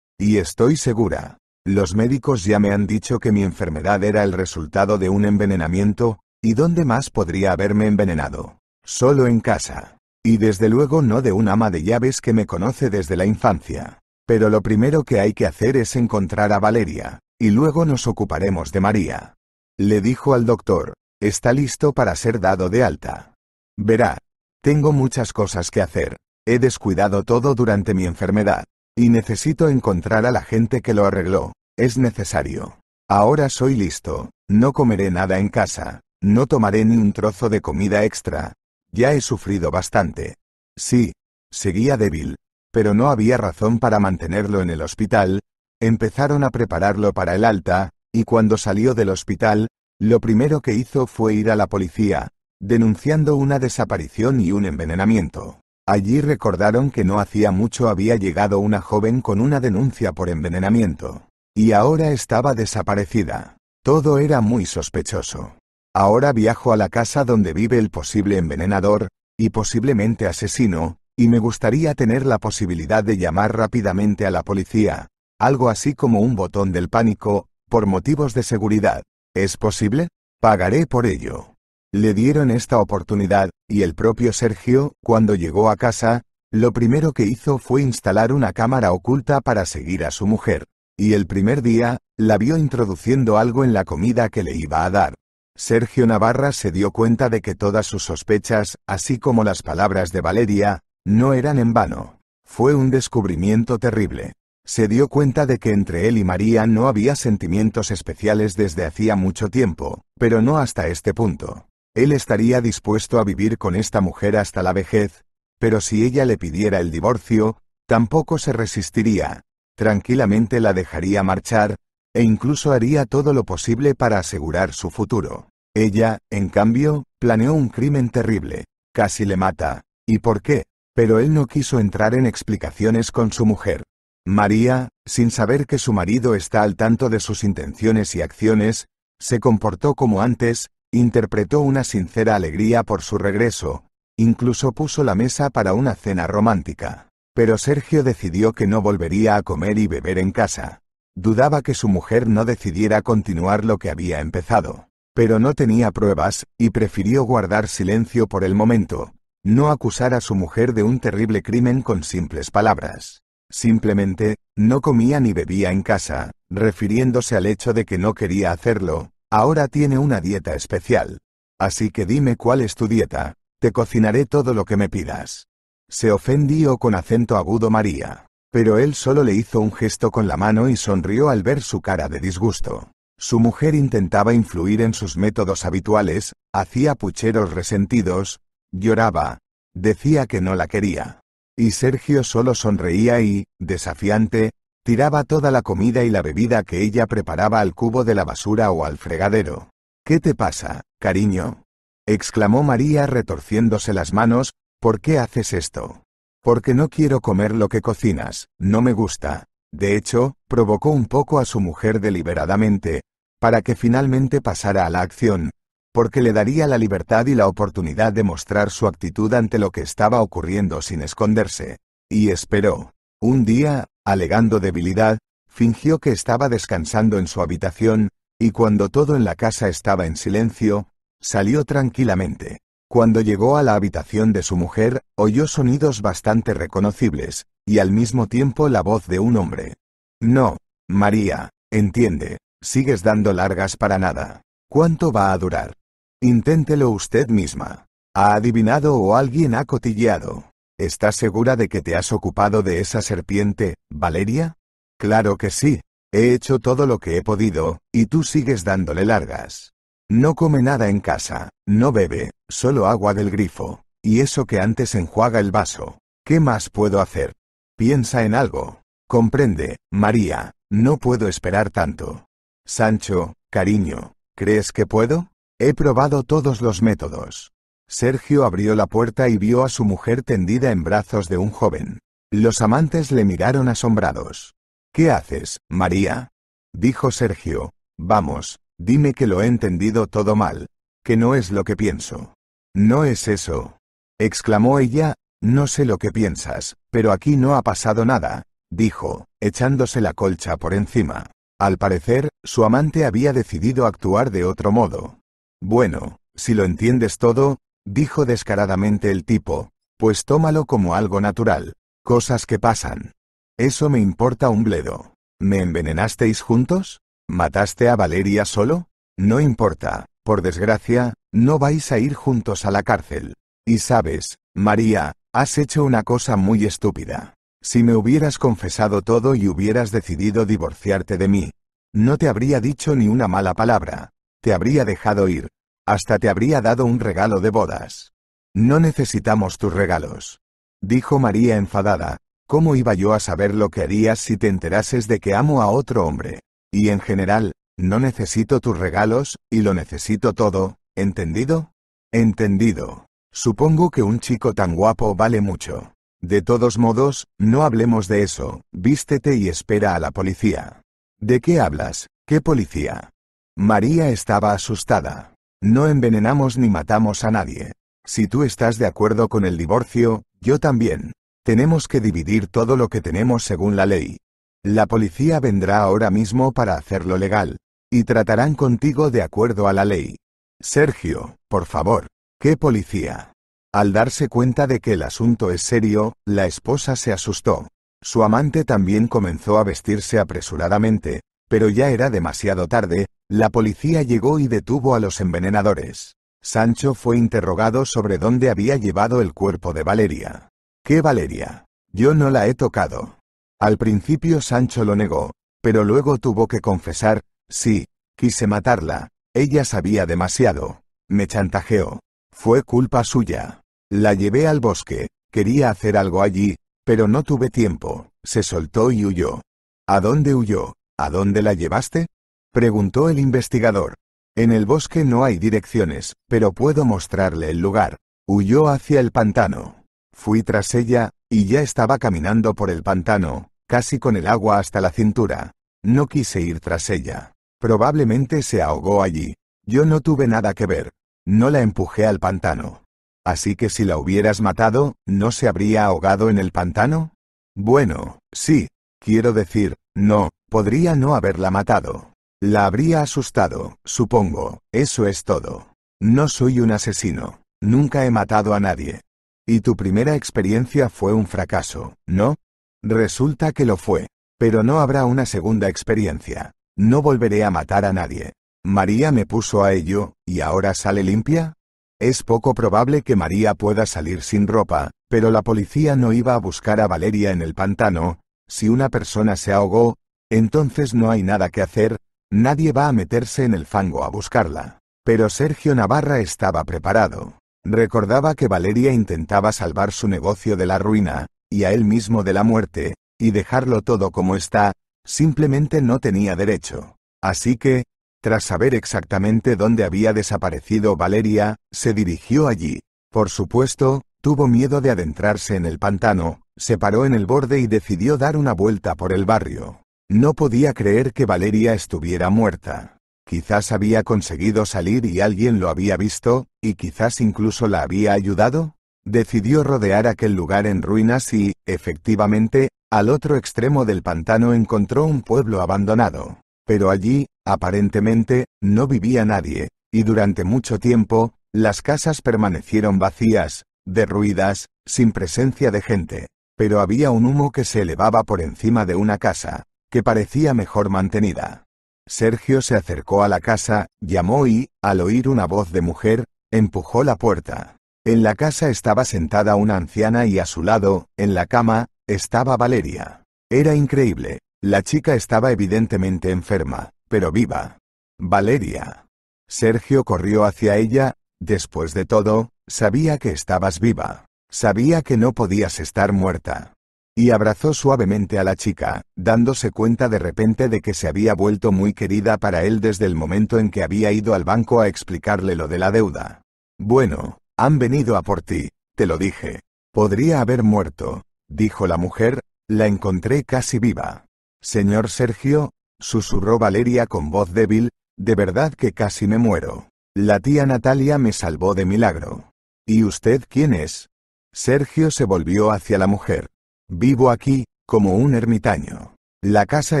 Y estoy segura, los médicos ya me han dicho que mi enfermedad era el resultado de un envenenamiento, ¿y dónde más podría haberme envenenado? Solo en casa. Y desde luego no de un ama de llaves que me conoce desde la infancia. Pero lo primero que hay que hacer es encontrar a Valeria, y luego nos ocuparemos de María. Le dijo al doctor, está listo para ser dado de alta. Verá, tengo muchas cosas que hacer, he descuidado todo durante mi enfermedad, y necesito encontrar a la gente que lo arregló. Es necesario. Ahora soy listo. No comeré nada en casa. No tomaré ni un trozo de comida extra. Ya he sufrido bastante. Sí. Seguía débil. Pero no había razón para mantenerlo en el hospital. Empezaron a prepararlo para el alta, y cuando salió del hospital, lo primero que hizo fue ir a la policía, denunciando una desaparición y un envenenamiento. Allí recordaron que no hacía mucho había llegado una joven con una denuncia por envenenamiento. Y ahora estaba desaparecida. Todo era muy sospechoso. Ahora viajo a la casa donde vive el posible envenenador, y posiblemente asesino, y me gustaría tener la posibilidad de llamar rápidamente a la policía, algo así como un botón del pánico, por motivos de seguridad. ¿Es posible? Pagaré por ello. Le dieron esta oportunidad, y el propio Sergio, cuando llegó a casa, lo primero que hizo fue instalar una cámara oculta para seguir a su mujer. Y el primer día, la vio introduciendo algo en la comida que le iba a dar. Sergio Navarra se dio cuenta de que todas sus sospechas, así como las palabras de Valeria, no eran en vano. Fue un descubrimiento terrible. Se dio cuenta de que entre él y María no había sentimientos especiales desde hacía mucho tiempo, pero no hasta este punto. Él estaría dispuesto a vivir con esta mujer hasta la vejez, pero si ella le pidiera el divorcio, tampoco se resistiría. Tranquilamente la dejaría marchar, e incluso haría todo lo posible para asegurar su futuro. Ella, en cambio, planeó un crimen terrible. Casi le mata. ¿Y por qué? Pero él no quiso entrar en explicaciones con su mujer. María, sin saber que su marido está al tanto de sus intenciones y acciones, se comportó como antes, Interpretó una sincera alegría por su regreso, incluso puso la mesa para una cena romántica. Pero Sergio decidió que no volvería a comer y beber en casa. Dudaba que su mujer no decidiera continuar lo que había empezado. Pero no tenía pruebas, y prefirió guardar silencio por el momento, no acusar a su mujer de un terrible crimen con simples palabras. Simplemente, no comía ni bebía en casa, refiriéndose al hecho de que no quería hacerlo, Ahora tiene una dieta especial. Así que dime cuál es tu dieta, te cocinaré todo lo que me pidas. Se ofendió con acento agudo María, pero él solo le hizo un gesto con la mano y sonrió al ver su cara de disgusto. Su mujer intentaba influir en sus métodos habituales, hacía pucheros resentidos, lloraba, decía que no la quería. Y Sergio solo sonreía y, desafiante, Tiraba toda la comida y la bebida que ella preparaba al cubo de la basura o al fregadero. ¿Qué te pasa, cariño? exclamó María retorciéndose las manos, ¿por qué haces esto? Porque no quiero comer lo que cocinas, no me gusta. De hecho, provocó un poco a su mujer deliberadamente, para que finalmente pasara a la acción, porque le daría la libertad y la oportunidad de mostrar su actitud ante lo que estaba ocurriendo sin esconderse. Y esperó. Un día, alegando debilidad, fingió que estaba descansando en su habitación, y cuando todo en la casa estaba en silencio, salió tranquilamente. Cuando llegó a la habitación de su mujer, oyó sonidos bastante reconocibles, y al mismo tiempo la voz de un hombre. No, María, entiende, sigues dando largas para nada. ¿Cuánto va a durar? Inténtelo usted misma. ¿Ha adivinado o alguien ha cotilleado? ¿Estás segura de que te has ocupado de esa serpiente, Valeria? Claro que sí. He hecho todo lo que he podido, y tú sigues dándole largas. No come nada en casa, no bebe, solo agua del grifo, y eso que antes enjuaga el vaso. ¿Qué más puedo hacer? Piensa en algo. Comprende, María, no puedo esperar tanto. Sancho, cariño, ¿crees que puedo? He probado todos los métodos. Sergio abrió la puerta y vio a su mujer tendida en brazos de un joven. Los amantes le miraron asombrados. ¿Qué haces, María? dijo Sergio. Vamos, dime que lo he entendido todo mal, que no es lo que pienso. No es eso. exclamó ella, no sé lo que piensas, pero aquí no ha pasado nada, dijo, echándose la colcha por encima. Al parecer, su amante había decidido actuar de otro modo. Bueno, si lo entiendes todo, dijo descaradamente el tipo, pues tómalo como algo natural, cosas que pasan. Eso me importa un bledo. ¿Me envenenasteis juntos? ¿Mataste a Valeria solo? No importa, por desgracia, no vais a ir juntos a la cárcel. Y sabes, María, has hecho una cosa muy estúpida. Si me hubieras confesado todo y hubieras decidido divorciarte de mí, no te habría dicho ni una mala palabra. Te habría dejado ir, hasta te habría dado un regalo de bodas. No necesitamos tus regalos. Dijo María enfadada, ¿cómo iba yo a saber lo que harías si te enterases de que amo a otro hombre? Y en general, no necesito tus regalos, y lo necesito todo, ¿entendido? Entendido. Supongo que un chico tan guapo vale mucho. De todos modos, no hablemos de eso, vístete y espera a la policía. ¿De qué hablas? ¿Qué policía? María estaba asustada. No envenenamos ni matamos a nadie. Si tú estás de acuerdo con el divorcio, yo también. Tenemos que dividir todo lo que tenemos según la ley. La policía vendrá ahora mismo para hacerlo legal. Y tratarán contigo de acuerdo a la ley. Sergio, por favor. ¿Qué policía? Al darse cuenta de que el asunto es serio, la esposa se asustó. Su amante también comenzó a vestirse apresuradamente, pero ya era demasiado tarde, la policía llegó y detuvo a los envenenadores. Sancho fue interrogado sobre dónde había llevado el cuerpo de Valeria. ¿Qué Valeria? Yo no la he tocado. Al principio Sancho lo negó, pero luego tuvo que confesar, sí, quise matarla, ella sabía demasiado. Me chantajeó. Fue culpa suya. La llevé al bosque, quería hacer algo allí, pero no tuve tiempo, se soltó y huyó. ¿A dónde huyó? ¿A dónde la llevaste? Preguntó el investigador. En el bosque no hay direcciones, pero puedo mostrarle el lugar. Huyó hacia el pantano. Fui tras ella, y ya estaba caminando por el pantano, casi con el agua hasta la cintura. No quise ir tras ella. Probablemente se ahogó allí. Yo no tuve nada que ver. No la empujé al pantano. Así que si la hubieras matado, ¿no se habría ahogado en el pantano? Bueno, sí, quiero decir, no, podría no haberla matado. La habría asustado, supongo, eso es todo. No soy un asesino, nunca he matado a nadie. Y tu primera experiencia fue un fracaso, ¿no? Resulta que lo fue, pero no habrá una segunda experiencia. No volveré a matar a nadie. María me puso a ello, ¿y ahora sale limpia? Es poco probable que María pueda salir sin ropa, pero la policía no iba a buscar a Valeria en el pantano, si una persona se ahogó, entonces no hay nada que hacer, Nadie va a meterse en el fango a buscarla. Pero Sergio Navarra estaba preparado. Recordaba que Valeria intentaba salvar su negocio de la ruina, y a él mismo de la muerte, y dejarlo todo como está, simplemente no tenía derecho. Así que, tras saber exactamente dónde había desaparecido Valeria, se dirigió allí. Por supuesto, tuvo miedo de adentrarse en el pantano, se paró en el borde y decidió dar una vuelta por el barrio. No podía creer que Valeria estuviera muerta. Quizás había conseguido salir y alguien lo había visto, y quizás incluso la había ayudado. Decidió rodear aquel lugar en ruinas y, efectivamente, al otro extremo del pantano encontró un pueblo abandonado. Pero allí, aparentemente, no vivía nadie, y durante mucho tiempo, las casas permanecieron vacías, derruidas, sin presencia de gente. Pero había un humo que se elevaba por encima de una casa, que parecía mejor mantenida. Sergio se acercó a la casa, llamó y, al oír una voz de mujer, empujó la puerta. En la casa estaba sentada una anciana y a su lado, en la cama, estaba Valeria. Era increíble, la chica estaba evidentemente enferma, pero viva. Valeria. Sergio corrió hacia ella, después de todo, sabía que estabas viva. Sabía que no podías estar muerta y abrazó suavemente a la chica, dándose cuenta de repente de que se había vuelto muy querida para él desde el momento en que había ido al banco a explicarle lo de la deuda. Bueno, han venido a por ti, te lo dije. Podría haber muerto, dijo la mujer, la encontré casi viva. Señor Sergio, susurró Valeria con voz débil, de verdad que casi me muero. La tía Natalia me salvó de milagro. ¿Y usted quién es? Sergio se volvió hacia la mujer. Vivo aquí, como un ermitaño. La casa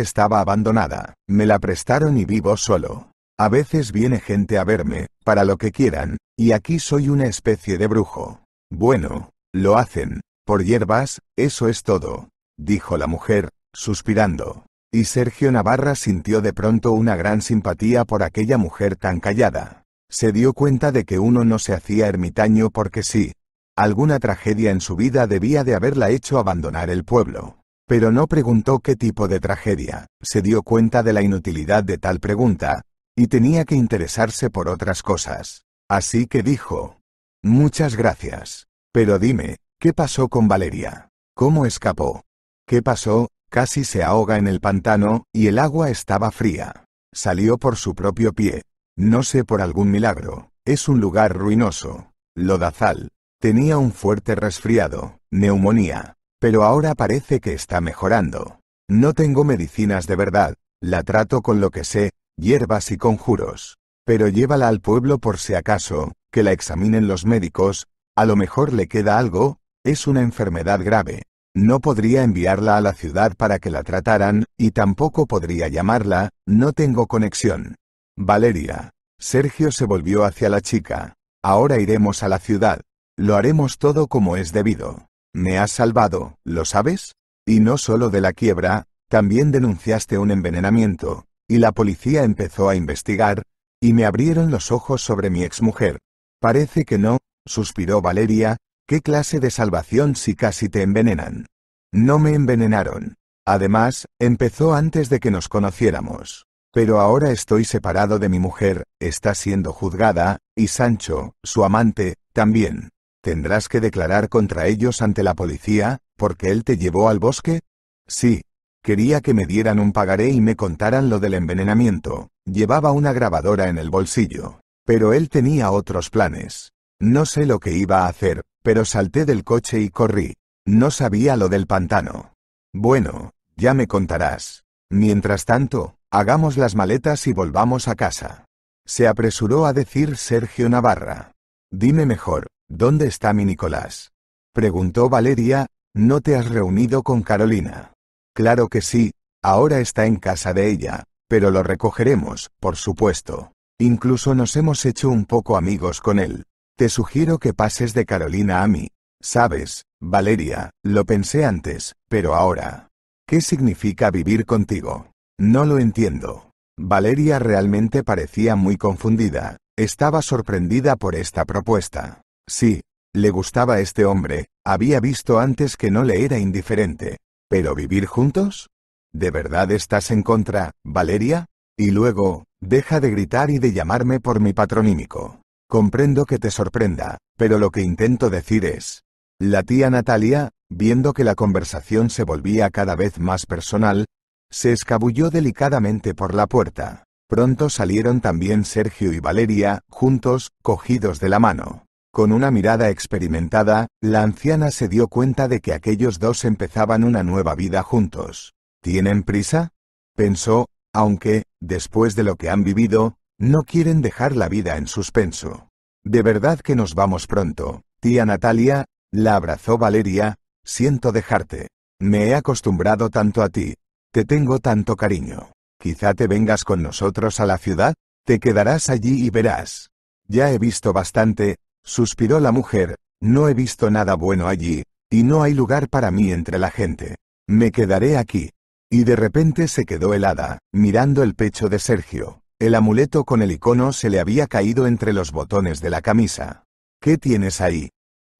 estaba abandonada, me la prestaron y vivo solo. A veces viene gente a verme, para lo que quieran, y aquí soy una especie de brujo. Bueno, lo hacen, por hierbas, eso es todo, dijo la mujer, suspirando. Y Sergio Navarra sintió de pronto una gran simpatía por aquella mujer tan callada. Se dio cuenta de que uno no se hacía ermitaño porque sí, Alguna tragedia en su vida debía de haberla hecho abandonar el pueblo. Pero no preguntó qué tipo de tragedia, se dio cuenta de la inutilidad de tal pregunta, y tenía que interesarse por otras cosas. Así que dijo, Muchas gracias. Pero dime, ¿qué pasó con Valeria? ¿Cómo escapó? ¿Qué pasó? Casi se ahoga en el pantano, y el agua estaba fría. Salió por su propio pie. No sé por algún milagro. Es un lugar ruinoso. Lodazal. Tenía un fuerte resfriado, neumonía, pero ahora parece que está mejorando. No tengo medicinas de verdad, la trato con lo que sé, hierbas y conjuros. Pero llévala al pueblo por si acaso, que la examinen los médicos, a lo mejor le queda algo, es una enfermedad grave. No podría enviarla a la ciudad para que la trataran, y tampoco podría llamarla, no tengo conexión. Valeria. Sergio se volvió hacia la chica. Ahora iremos a la ciudad. Lo haremos todo como es debido. Me has salvado, ¿lo sabes? Y no solo de la quiebra, también denunciaste un envenenamiento, y la policía empezó a investigar, y me abrieron los ojos sobre mi exmujer. Parece que no, suspiró Valeria, ¿qué clase de salvación si casi te envenenan? No me envenenaron. Además, empezó antes de que nos conociéramos. Pero ahora estoy separado de mi mujer, está siendo juzgada, y Sancho, su amante, también. ¿Tendrás que declarar contra ellos ante la policía, porque él te llevó al bosque? Sí. Quería que me dieran un pagaré y me contaran lo del envenenamiento. Llevaba una grabadora en el bolsillo. Pero él tenía otros planes. No sé lo que iba a hacer, pero salté del coche y corrí. No sabía lo del pantano. Bueno, ya me contarás. Mientras tanto, hagamos las maletas y volvamos a casa. Se apresuró a decir Sergio Navarra. Dime mejor, ¿Dónde está mi Nicolás? Preguntó Valeria, ¿no te has reunido con Carolina? Claro que sí, ahora está en casa de ella, pero lo recogeremos, por supuesto. Incluso nos hemos hecho un poco amigos con él. Te sugiero que pases de Carolina a mí. Sabes, Valeria, lo pensé antes, pero ahora. ¿Qué significa vivir contigo? No lo entiendo. Valeria realmente parecía muy confundida, estaba sorprendida por esta propuesta. Sí, le gustaba este hombre, había visto antes que no le era indiferente. ¿Pero vivir juntos? ¿De verdad estás en contra, Valeria? Y luego, deja de gritar y de llamarme por mi patronímico. Comprendo que te sorprenda, pero lo que intento decir es... La tía Natalia, viendo que la conversación se volvía cada vez más personal, se escabulló delicadamente por la puerta. Pronto salieron también Sergio y Valeria, juntos, cogidos de la mano. Con una mirada experimentada, la anciana se dio cuenta de que aquellos dos empezaban una nueva vida juntos. ¿Tienen prisa? pensó, aunque, después de lo que han vivido, no quieren dejar la vida en suspenso. De verdad que nos vamos pronto, tía Natalia, la abrazó Valeria, siento dejarte. Me he acostumbrado tanto a ti. Te tengo tanto cariño. Quizá te vengas con nosotros a la ciudad, te quedarás allí y verás. Ya he visto bastante, suspiró la mujer, no he visto nada bueno allí, y no hay lugar para mí entre la gente. Me quedaré aquí. Y de repente se quedó helada, mirando el pecho de Sergio. El amuleto con el icono se le había caído entre los botones de la camisa. ¿Qué tienes ahí?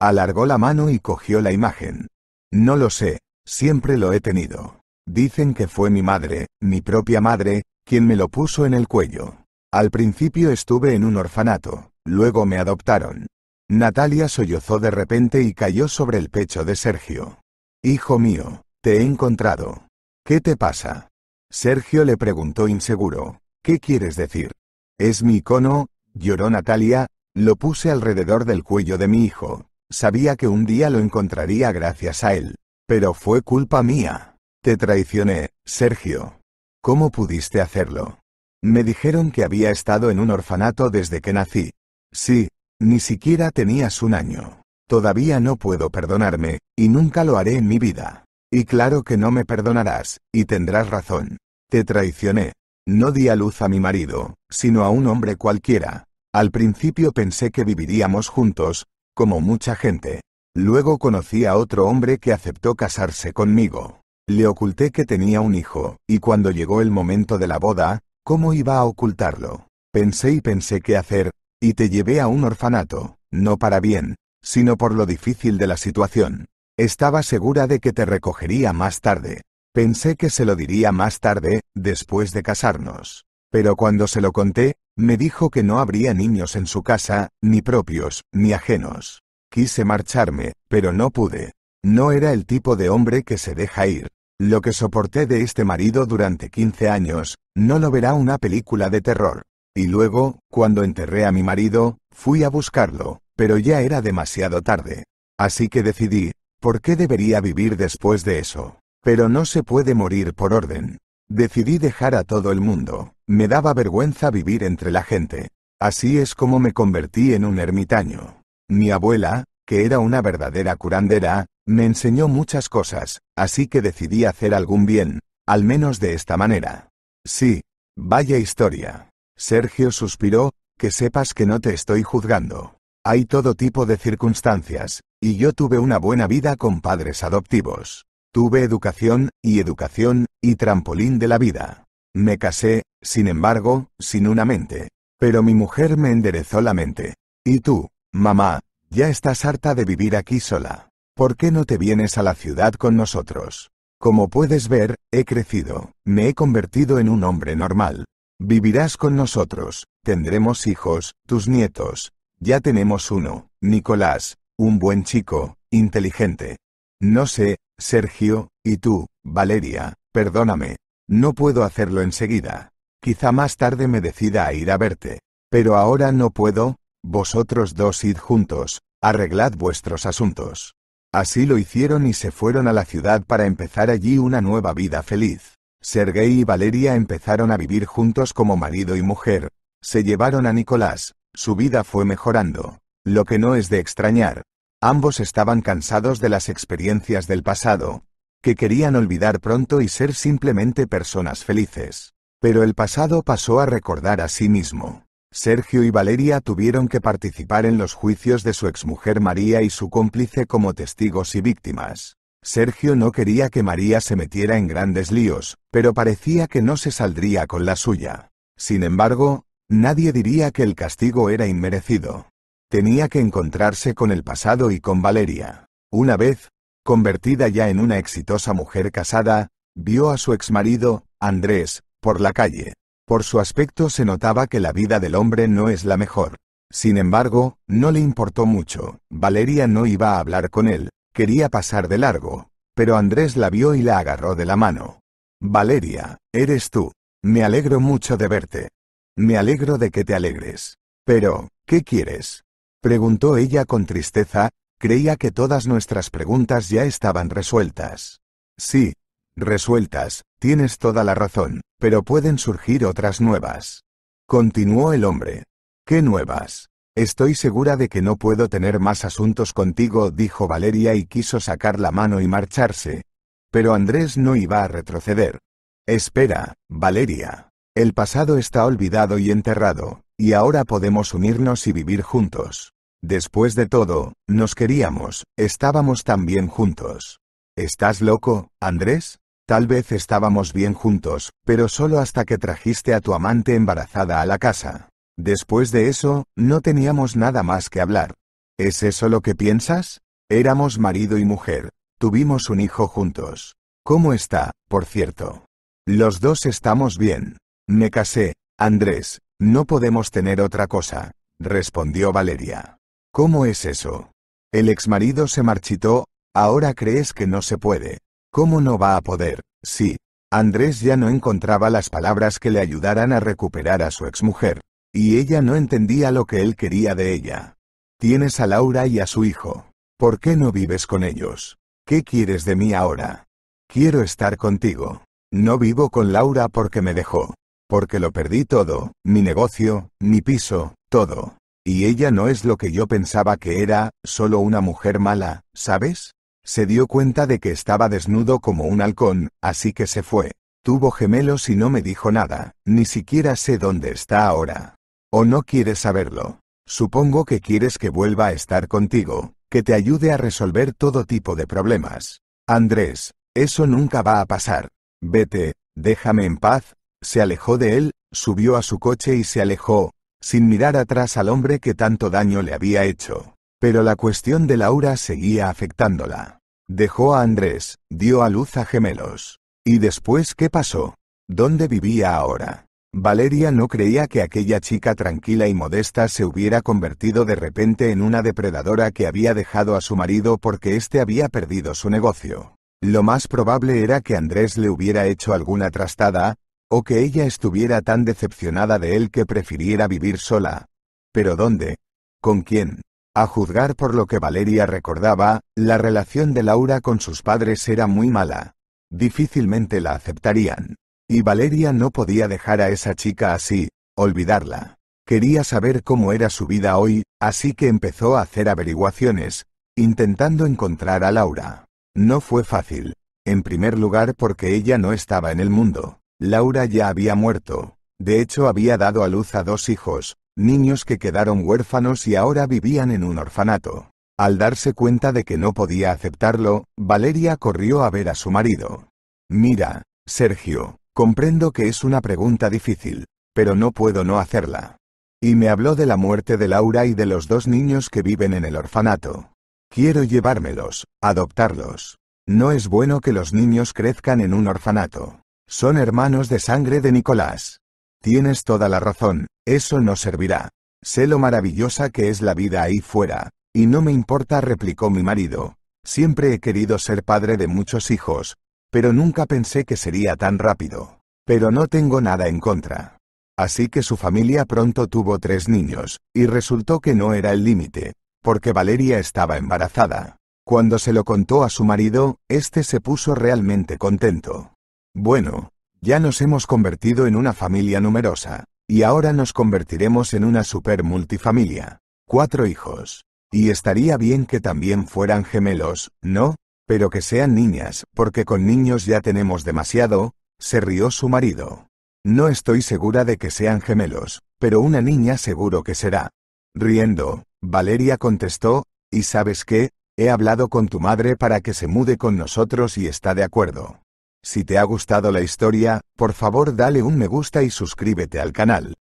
Alargó la mano y cogió la imagen. No lo sé, siempre lo he tenido. Dicen que fue mi madre, mi propia madre, quien me lo puso en el cuello. Al principio estuve en un orfanato, luego me adoptaron. Natalia sollozó de repente y cayó sobre el pecho de Sergio. Hijo mío, te he encontrado. ¿Qué te pasa? Sergio le preguntó inseguro. ¿Qué quieres decir? Es mi icono, lloró Natalia, lo puse alrededor del cuello de mi hijo. Sabía que un día lo encontraría gracias a él. Pero fue culpa mía. Te traicioné, Sergio. ¿Cómo pudiste hacerlo? Me dijeron que había estado en un orfanato desde que nací. Sí, ni siquiera tenías un año. Todavía no puedo perdonarme, y nunca lo haré en mi vida. Y claro que no me perdonarás, y tendrás razón. Te traicioné. No di a luz a mi marido, sino a un hombre cualquiera. Al principio pensé que viviríamos juntos, como mucha gente. Luego conocí a otro hombre que aceptó casarse conmigo. Le oculté que tenía un hijo, y cuando llegó el momento de la boda, ¿cómo iba a ocultarlo? Pensé y pensé qué hacer, y te llevé a un orfanato, no para bien, sino por lo difícil de la situación. Estaba segura de que te recogería más tarde. Pensé que se lo diría más tarde, después de casarnos. Pero cuando se lo conté, me dijo que no habría niños en su casa, ni propios, ni ajenos. Quise marcharme, pero no pude. No era el tipo de hombre que se deja ir. Lo que soporté de este marido durante 15 años, no lo verá una película de terror. Y luego, cuando enterré a mi marido, fui a buscarlo, pero ya era demasiado tarde. Así que decidí, ¿por qué debería vivir después de eso? Pero no se puede morir por orden. Decidí dejar a todo el mundo, me daba vergüenza vivir entre la gente. Así es como me convertí en un ermitaño. Mi abuela, que era una verdadera curandera, me enseñó muchas cosas, así que decidí hacer algún bien, al menos de esta manera. Sí, vaya historia. Sergio suspiró, que sepas que no te estoy juzgando. Hay todo tipo de circunstancias, y yo tuve una buena vida con padres adoptivos. Tuve educación, y educación, y trampolín de la vida. Me casé, sin embargo, sin una mente. Pero mi mujer me enderezó la mente. Y tú, mamá, ya estás harta de vivir aquí sola. ¿Por qué no te vienes a la ciudad con nosotros? Como puedes ver, he crecido, me he convertido en un hombre normal, Vivirás con nosotros, tendremos hijos, tus nietos. Ya tenemos uno, Nicolás, un buen chico, inteligente. No sé, Sergio, y tú, Valeria, perdóname. No puedo hacerlo enseguida. Quizá más tarde me decida a ir a verte. Pero ahora no puedo, vosotros dos id juntos, arreglad vuestros asuntos. Así lo hicieron y se fueron a la ciudad para empezar allí una nueva vida feliz. Sergei y Valeria empezaron a vivir juntos como marido y mujer, se llevaron a Nicolás, su vida fue mejorando, lo que no es de extrañar. Ambos estaban cansados de las experiencias del pasado, que querían olvidar pronto y ser simplemente personas felices. Pero el pasado pasó a recordar a sí mismo. Sergio y Valeria tuvieron que participar en los juicios de su exmujer María y su cómplice como testigos y víctimas. Sergio no quería que María se metiera en grandes líos, pero parecía que no se saldría con la suya. Sin embargo, nadie diría que el castigo era inmerecido. Tenía que encontrarse con el pasado y con Valeria. Una vez, convertida ya en una exitosa mujer casada, vio a su exmarido, Andrés, por la calle. Por su aspecto se notaba que la vida del hombre no es la mejor. Sin embargo, no le importó mucho, Valeria no iba a hablar con él, Quería pasar de largo, pero Andrés la vio y la agarró de la mano. Valeria, eres tú. Me alegro mucho de verte. Me alegro de que te alegres. Pero, ¿qué quieres? Preguntó ella con tristeza, creía que todas nuestras preguntas ya estaban resueltas. Sí, resueltas, tienes toda la razón, pero pueden surgir otras nuevas. Continuó el hombre. ¿Qué nuevas? Estoy segura de que no puedo tener más asuntos contigo, dijo Valeria y quiso sacar la mano y marcharse. Pero Andrés no iba a retroceder. Espera, Valeria. El pasado está olvidado y enterrado, y ahora podemos unirnos y vivir juntos. Después de todo, nos queríamos, estábamos tan bien juntos. ¿Estás loco, Andrés? Tal vez estábamos bien juntos, pero solo hasta que trajiste a tu amante embarazada a la casa. Después de eso, no teníamos nada más que hablar. ¿Es eso lo que piensas? Éramos marido y mujer. Tuvimos un hijo juntos. ¿Cómo está, por cierto? Los dos estamos bien. Me casé, Andrés, no podemos tener otra cosa, respondió Valeria. ¿Cómo es eso? El exmarido se marchitó, ahora crees que no se puede. ¿Cómo no va a poder? Sí. Andrés ya no encontraba las palabras que le ayudaran a recuperar a su exmujer. Y ella no entendía lo que él quería de ella. Tienes a Laura y a su hijo. ¿Por qué no vives con ellos? ¿Qué quieres de mí ahora? Quiero estar contigo. No vivo con Laura porque me dejó. Porque lo perdí todo, mi negocio, mi piso, todo. Y ella no es lo que yo pensaba que era, solo una mujer mala, ¿sabes? Se dio cuenta de que estaba desnudo como un halcón, así que se fue. Tuvo gemelos y no me dijo nada, ni siquiera sé dónde está ahora. ¿O no quieres saberlo? Supongo que quieres que vuelva a estar contigo, que te ayude a resolver todo tipo de problemas. Andrés, eso nunca va a pasar. Vete, déjame en paz, se alejó de él, subió a su coche y se alejó, sin mirar atrás al hombre que tanto daño le había hecho. Pero la cuestión de Laura seguía afectándola. Dejó a Andrés, dio a luz a gemelos. ¿Y después qué pasó? ¿Dónde vivía ahora? Valeria no creía que aquella chica tranquila y modesta se hubiera convertido de repente en una depredadora que había dejado a su marido porque éste había perdido su negocio. Lo más probable era que Andrés le hubiera hecho alguna trastada, o que ella estuviera tan decepcionada de él que prefiriera vivir sola. Pero ¿dónde? ¿Con quién? A juzgar por lo que Valeria recordaba, la relación de Laura con sus padres era muy mala. Difícilmente la aceptarían. Y Valeria no podía dejar a esa chica así, olvidarla. Quería saber cómo era su vida hoy, así que empezó a hacer averiguaciones, intentando encontrar a Laura. No fue fácil, en primer lugar porque ella no estaba en el mundo. Laura ya había muerto. De hecho había dado a luz a dos hijos, niños que quedaron huérfanos y ahora vivían en un orfanato. Al darse cuenta de que no podía aceptarlo, Valeria corrió a ver a su marido. Mira, Sergio, Comprendo que es una pregunta difícil, pero no puedo no hacerla. Y me habló de la muerte de Laura y de los dos niños que viven en el orfanato. Quiero llevármelos, adoptarlos. No es bueno que los niños crezcan en un orfanato. Son hermanos de sangre de Nicolás. Tienes toda la razón, eso no servirá. Sé lo maravillosa que es la vida ahí fuera, y no me importa, replicó mi marido. Siempre he querido ser padre de muchos hijos, pero nunca pensé que sería tan rápido. Pero no tengo nada en contra. Así que su familia pronto tuvo tres niños, y resultó que no era el límite, porque Valeria estaba embarazada. Cuando se lo contó a su marido, este se puso realmente contento. Bueno, ya nos hemos convertido en una familia numerosa, y ahora nos convertiremos en una super multifamilia. Cuatro hijos. Y estaría bien que también fueran gemelos, ¿no? Pero que sean niñas, porque con niños ya tenemos demasiado, se rió su marido. No estoy segura de que sean gemelos, pero una niña seguro que será. Riendo, Valeria contestó, ¿y sabes qué? He hablado con tu madre para que se mude con nosotros y está de acuerdo. Si te ha gustado la historia, por favor dale un me gusta y suscríbete al canal.